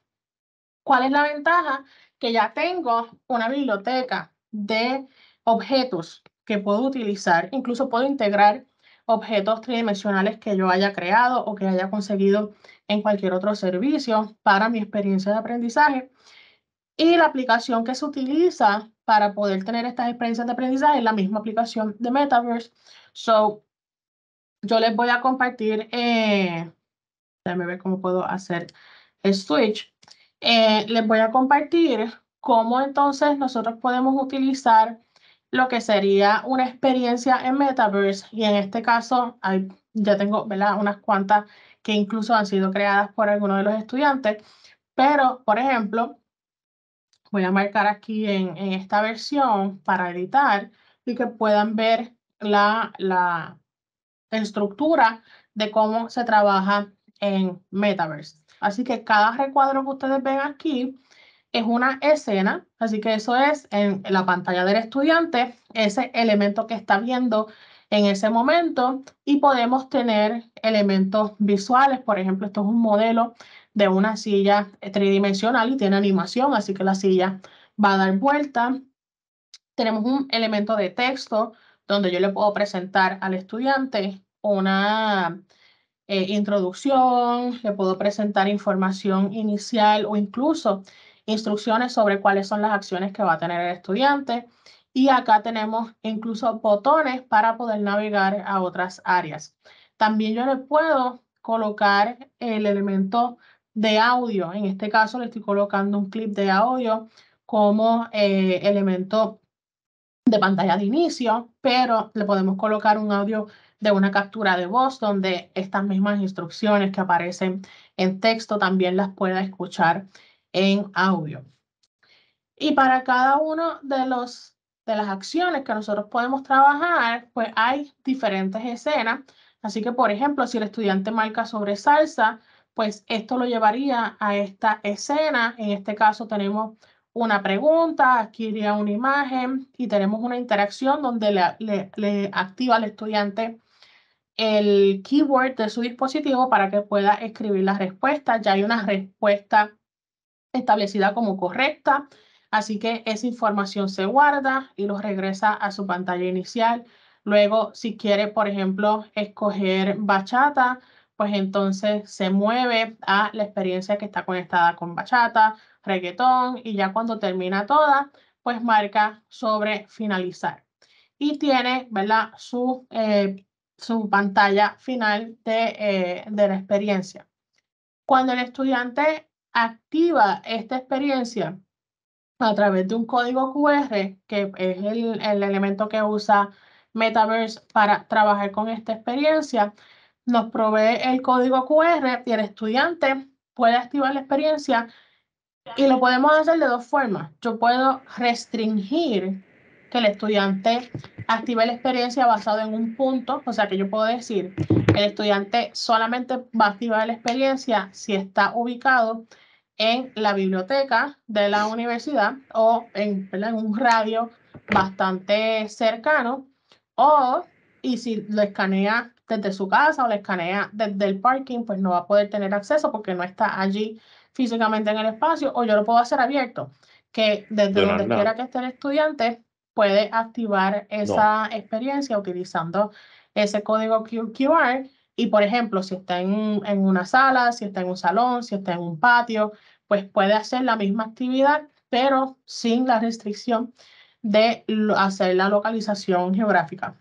¿Cuál es la ventaja? Que ya tengo una biblioteca de objetos que puedo utilizar, incluso puedo integrar objetos tridimensionales que yo haya creado o que haya conseguido en cualquier otro servicio para mi experiencia de aprendizaje. Y la aplicación que se utiliza para poder tener estas experiencias de aprendizaje es la misma aplicación de Metaverse. So, yo les voy a compartir, eh, déjenme ver cómo puedo hacer el switch. Eh, les voy a compartir cómo entonces nosotros podemos utilizar lo que sería una experiencia en Metaverse. Y en este caso, hay, ya tengo ¿verdad? unas cuantas que incluso han sido creadas por algunos de los estudiantes. Pero, por ejemplo, voy a marcar aquí en, esta versión para editar y que puedan ver la, la estructura de cómo se trabaja en Metaverse. Así que cada recuadro que ustedes ven aquí es una escena, así que eso es en la pantalla del estudiante, ese elemento que está viendo en ese momento y podemos tener elementos visuales, por ejemplo, esto es un modelo de una silla tridimensional y tiene animación, así que la silla va a dar vuelta. Tenemos un elemento de texto donde yo le puedo presentar al estudiante una eh, introducción, le puedo presentar información inicial o incluso instrucciones sobre cuáles son las acciones que va a tener el estudiante. Y acá tenemos incluso botones para poder navegar a otras áreas. También yo le puedo colocar el elemento de audio. En este caso le estoy colocando un clip de audio como eh, elemento de pantalla de inicio, pero le podemos colocar un audio de una captura de voz donde estas mismas instrucciones que aparecen en texto también las pueda escuchar en audio. Y para cada uno de los de las acciones que nosotros podemos trabajar, pues hay diferentes escenas. Así que, por ejemplo, si el estudiante marca sobre salsa, pues esto lo llevaría a esta escena. En este caso tenemos una pregunta, aquí una imagen y tenemos una interacción donde le, activa al estudiante el keyword de su dispositivo para que pueda escribir la respuesta. Ya hay una respuesta establecida como correcta, así que esa información se guarda y lo regresa a su pantalla inicial. Luego, si quiere, por ejemplo, escoger bachata, pues entonces se mueve a la experiencia que está conectada con bachata, reggaetón y ya cuando termina toda, pues marca sobre finalizar. Y tiene, ¿verdad? Su, eh, su pantalla final eh, de, la experiencia. Cuando el estudiante activa esta experiencia a través de un código QR, que es el elemento que usa Metaverse para trabajar con esta experiencia, nos provee el código QR y el estudiante puede activar la experiencia y lo podemos hacer de dos formas. Yo puedo restringir que el estudiante active la experiencia basado en un punto, o sea que yo puedo decir, el estudiante solamente va a activar la experiencia si está ubicado en la biblioteca de la universidad o en, en un radio bastante cercano o y si lo escanea desde su casa o la escanea desde el parking, pues no va a poder tener acceso porque no está allí físicamente en el espacio, o yo lo puedo hacer abierto, que desde donde quiera que esté el estudiante puede activar esa experiencia utilizando ese código QR. Y, por ejemplo, si está en, una sala, si está en un salón, si está en un patio, pues puede hacer la misma actividad, pero sin la restricción de hacer la localización geográfica.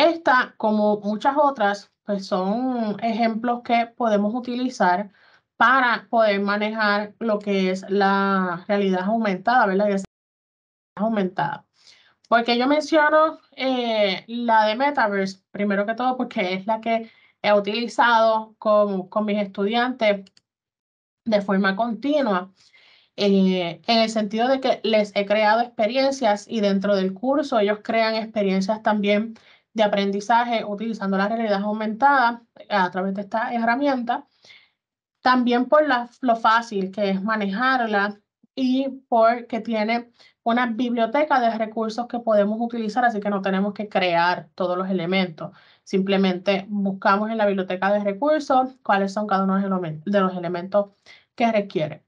Esta, como muchas otras, pues son ejemplos que podemos utilizar para poder manejar lo que es la realidad aumentada, ¿verdad? realidad aumentada. Porque yo menciono eh, la de Metaverse, primero que todo, porque es la que he utilizado con, con mis estudiantes de forma continua, eh, en el sentido de que les he creado experiencias y dentro del curso ellos crean experiencias también de aprendizaje utilizando la realidad aumentada a través de esta herramienta, también por lo fácil que es manejarla y porque tiene una biblioteca de recursos que podemos utilizar, así que no tenemos que crear todos los elementos. Simplemente buscamos en la biblioteca de recursos cuáles son cada uno de los elementos que requiere.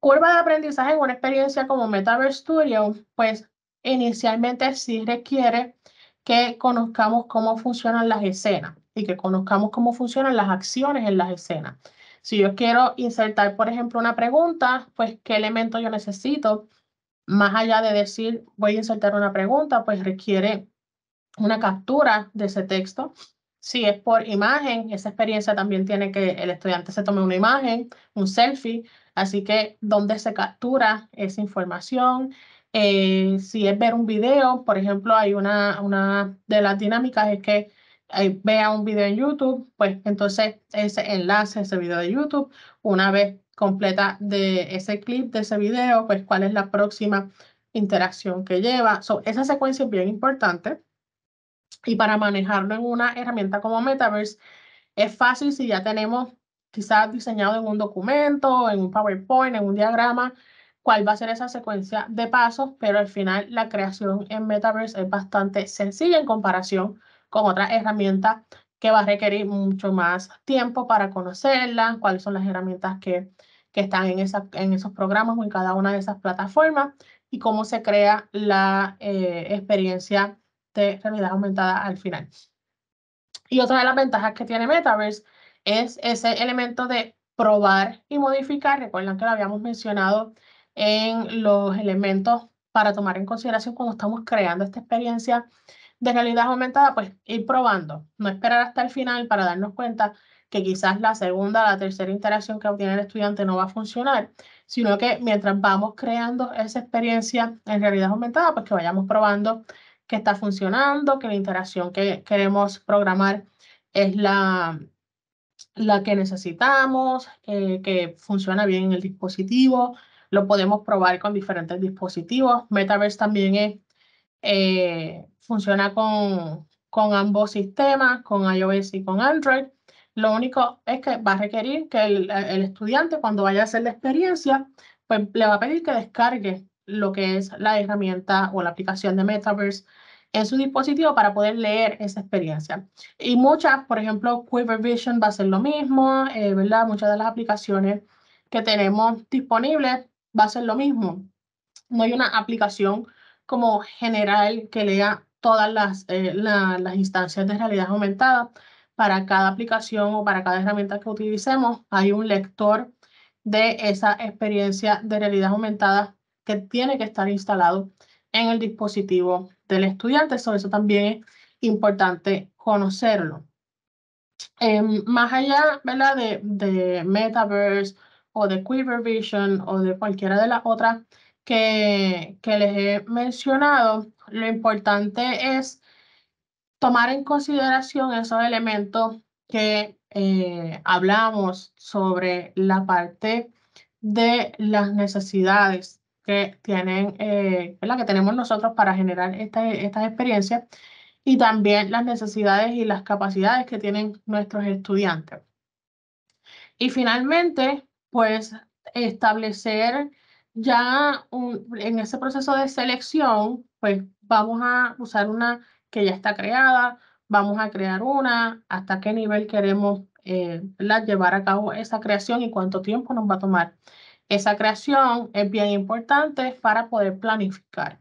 Curva de aprendizaje en una experiencia como Metaverse Studio, pues inicialmente sí requiere que conozcamos cómo funcionan las escenas y que conozcamos cómo funcionan las acciones en las escenas. Si yo quiero insertar, por ejemplo, una pregunta, pues qué elemento yo necesito. Más allá de decir voy a insertar una pregunta, pues requiere una captura de ese texto. Si es por imagen, esa experiencia también tiene que el estudiante se tome una imagen, un selfie, así que dónde se captura esa información, eh, si es ver un video, por ejemplo, hay una, una de las dinámicas es que eh, vea un video en YouTube, pues entonces ese enlace, ese video de YouTube, una vez completa de ese clip, de ese video, pues cuál es la próxima interacción que lleva. esa secuencia es bien importante y para manejarlo en una herramienta como Metaverse es fácil si ya tenemos quizás diseñado en un documento, en un PowerPoint, en un diagrama, cuál va a ser esa secuencia de pasos, pero al final la creación en Metaverse es bastante sencilla en comparación con otras herramientas que va a requerir mucho más tiempo para conocerlas, cuáles son las herramientas que, que están en, esa, en esos programas o en cada una de esas plataformas y cómo se crea la eh, experiencia de realidad aumentada al final. Y otra de las ventajas que tiene Metaverse es ese elemento de probar y modificar. Recuerdan que lo habíamos mencionado en los elementos para tomar en consideración cuando estamos creando esta experiencia de realidad aumentada, pues ir probando, no esperar hasta el final para darnos cuenta que quizás la segunda, la tercera interacción que obtiene el estudiante no va a funcionar, sino que mientras vamos creando esa experiencia en realidad aumentada, pues que vayamos probando que está funcionando, que la interacción que queremos programar es la, la que necesitamos, eh, que funciona bien en el dispositivo, lo podemos probar con diferentes dispositivos. Metaverse también eh, funciona con, con ambos sistemas, con iOS y con Android. Lo único es que va a requerir que el, estudiante cuando vaya a hacer la experiencia, pues le va a pedir que descargue lo que es la herramienta o la aplicación de Metaverse en su dispositivo para poder leer esa experiencia. Y muchas, por ejemplo, Quiver Vision va a ser lo mismo, eh, ¿verdad? Muchas de las aplicaciones que tenemos disponibles va a ser lo mismo. No hay una aplicación como general que lea todas las, eh, las instancias de realidad aumentada. Para cada aplicación o para cada herramienta que utilicemos, hay un lector de esa experiencia de realidad aumentada que tiene que estar instalado en el dispositivo del estudiante. Sobre eso también es importante conocerlo. Em, más allá de Metaverse o de Quiver Vision o de cualquiera de las otras que, que les he mencionado, lo importante es tomar en consideración esos elementos que eh, hablamos sobre la parte de las necesidades que tienen, la eh, que tenemos nosotros para generar estas experiencias y también las necesidades y las capacidades que tienen nuestros estudiantes. Y finalmente, pues establecer ya en ese proceso de selección, pues vamos a usar una que ya está creada, vamos a crear una, hasta qué nivel queremos eh, llevar a cabo esa creación y cuánto tiempo nos va a tomar. Esa creación es bien importante para poder planificar.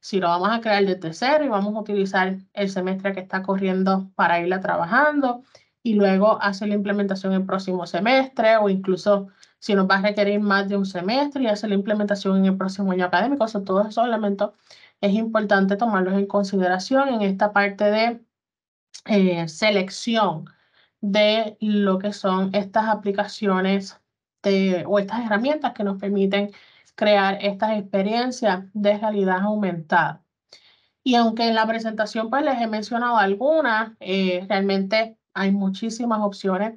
Si lo vamos a crear desde cero y vamos a utilizar el semestre que está corriendo para irla trabajando y luego hacer la implementación el próximo semestre o incluso si nos va a requerir más de un semestre y hacer la implementación en el próximo año académico. O todo todos esos elementos es importante tomarlos en consideración en esta parte de eh, selección de lo que son estas aplicaciones de, o estas herramientas que nos permiten crear estas experiencias de realidad aumentada. Y aunque en la presentación pues les he mencionado algunas, eh, realmente hay muchísimas opciones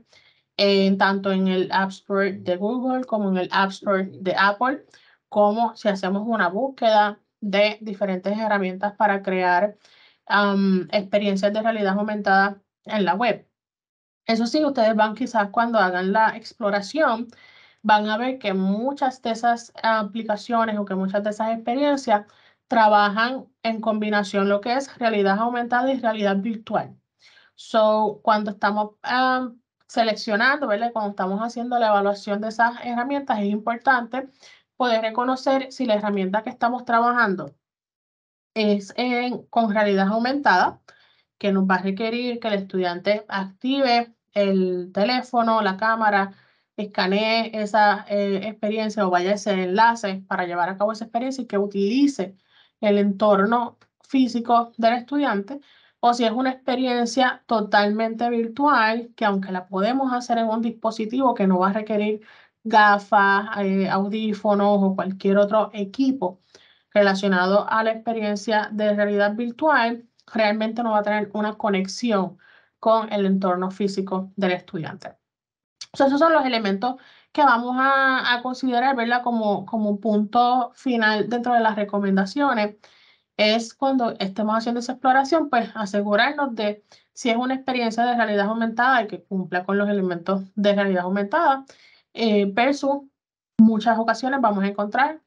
en tanto en el App Store de Google como en el App Store de Apple, como si hacemos una búsqueda de diferentes herramientas para crear um, experiencias de realidad aumentada en la web. Eso sí, ustedes van quizás cuando hagan la exploración, van a ver que muchas de esas aplicaciones o que muchas de esas experiencias trabajan en combinación lo que es realidad aumentada y realidad virtual. So, cuando estamos um, seleccionando, ¿verdad? Cuando estamos haciendo la evaluación de esas herramientas, es importante poder reconocer si la herramienta que estamos trabajando es en, con realidad aumentada, que nos va a requerir que el estudiante active el teléfono, la cámara, escanee esa eh, experiencia o vaya a ese enlace para llevar a cabo esa experiencia y que utilice el entorno físico del estudiante o si es una experiencia totalmente virtual, que aunque la podemos hacer en un dispositivo que no va a requerir gafas, eh, audífonos o cualquier otro equipo relacionado a la experiencia de realidad virtual, realmente no va a tener una conexión con el entorno físico del estudiante. esos son los elementos que vamos a, considerar ¿verdad? Como, como un punto final dentro de las recomendaciones es cuando estemos haciendo esa exploración, pues asegurarnos de si es una experiencia de realidad aumentada y que cumpla con los elementos de realidad aumentada, eh, versus muchas ocasiones vamos a encontrar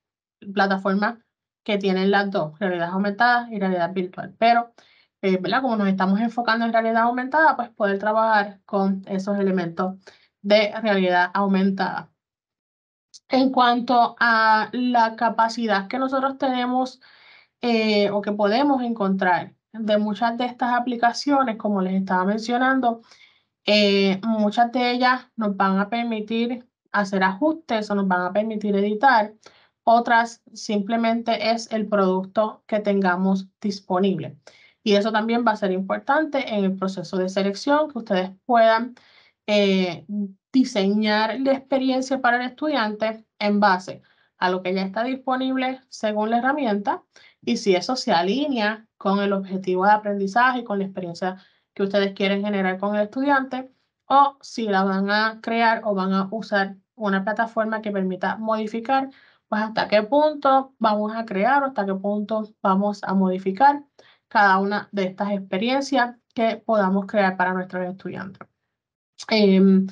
plataformas que tienen las dos, realidad aumentada y realidad virtual. Pero, eh, ¿verdad? Como nos estamos enfocando en realidad aumentada, pues poder trabajar con esos elementos de realidad aumentada. En cuanto a la capacidad que nosotros tenemos, eh, o que podemos encontrar de muchas de estas aplicaciones, como les estaba mencionando, eh, muchas de ellas nos van a permitir hacer ajustes o nos van a permitir editar. Otras simplemente es el producto que tengamos disponible. Y eso también va a ser importante en el proceso de selección, que ustedes puedan eh, diseñar la experiencia para el estudiante en base a lo que ya está disponible según la herramienta y si eso se alinea con el objetivo de aprendizaje y con la experiencia que ustedes quieren generar con el estudiante o si la van a crear o van a usar una plataforma que permita modificar, pues hasta qué punto vamos a crear o hasta qué punto vamos a modificar cada una de estas experiencias que podamos crear para nuestros estudiantes. Em,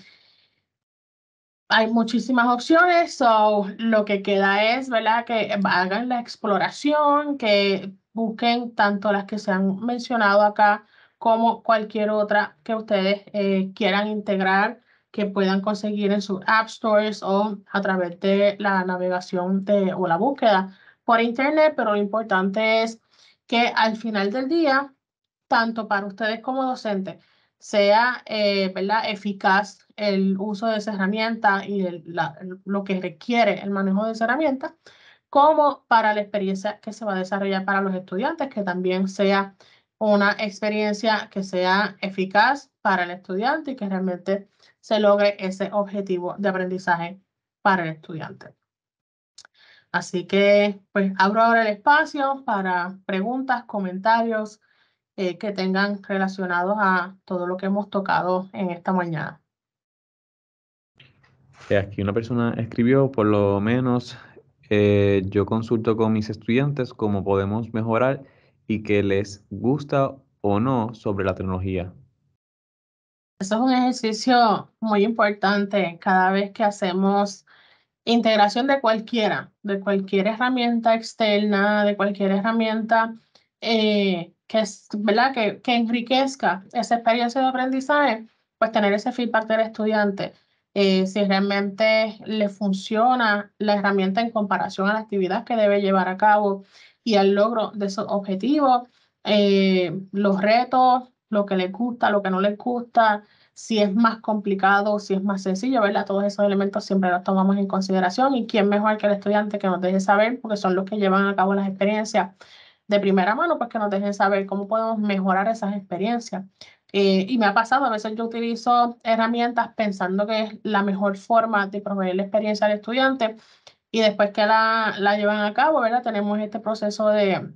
hay muchísimas opciones, so lo que queda es, ¿verdad? Que hagan la exploración, que busquen tanto las que se han mencionado acá como cualquier otra que ustedes eh, quieran integrar, que puedan conseguir en sus app stores o a través de la navegación de, o la búsqueda por internet, pero lo importante es que al final del día, tanto para ustedes como docentes, sea eh, ¿verdad? eficaz el uso de esa herramienta y lo que requiere el manejo de esa herramienta, como para la experiencia que se va a desarrollar para los estudiantes, que también sea una experiencia que sea eficaz para el estudiante y que realmente se logre ese objetivo de aprendizaje para el estudiante. Así que, pues, abro ahora el espacio para preguntas, comentarios eh, que tengan relacionados a todo lo que hemos tocado en esta mañana. Aquí una persona escribió, por lo menos eh, yo consulto con mis estudiantes cómo podemos mejorar y qué les gusta o no sobre la tecnología. Eso es un ejercicio muy importante cada vez que hacemos integración de cualquiera, de cualquier herramienta externa, de cualquier herramienta eh, que, ¿verdad? Que, que enriquezca esa experiencia de aprendizaje, pues tener ese feedback del estudiante. Eh, si realmente le funciona la herramienta en comparación a la actividad que debe llevar a cabo y al logro de esos objetivos, eh, los retos, lo que le gusta, lo que no le gusta, si es más complicado, si es más sencillo, ¿verdad? Todos esos elementos siempre los tomamos en consideración y quién mejor que el estudiante que nos deje saber, porque son los que llevan a cabo las experiencias de primera mano, pues que nos dejen saber cómo podemos mejorar esas experiencias. Eh, y me ha pasado, a veces yo utilizo herramientas pensando que es la mejor forma de proveer la experiencia al estudiante y después que la, llevan a cabo, ¿verdad? Tenemos este proceso de,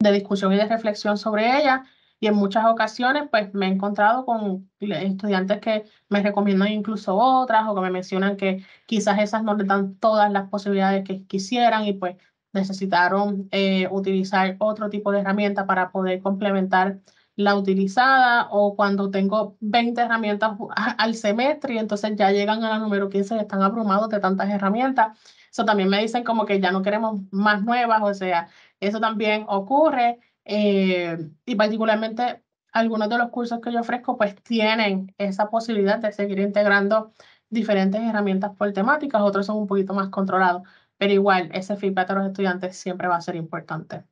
discusión y de reflexión sobre ella y en muchas ocasiones pues me he encontrado con estudiantes que me recomiendan incluso otras o que me mencionan que quizás esas no les dan todas las posibilidades que quisieran y pues necesitaron eh, utilizar otro tipo de herramienta para poder complementar la utilizada o cuando tengo 20 herramientas al semestre y entonces ya llegan a la número 15 y están abrumados de tantas herramientas. Eso también me dicen como que ya no queremos más nuevas, o sea, eso también ocurre eh, y particularmente algunos de los cursos que yo ofrezco pues tienen esa posibilidad de seguir integrando diferentes herramientas por temáticas, otros son un poquito más controlados, pero igual ese feedback de los estudiantes siempre va a ser importante.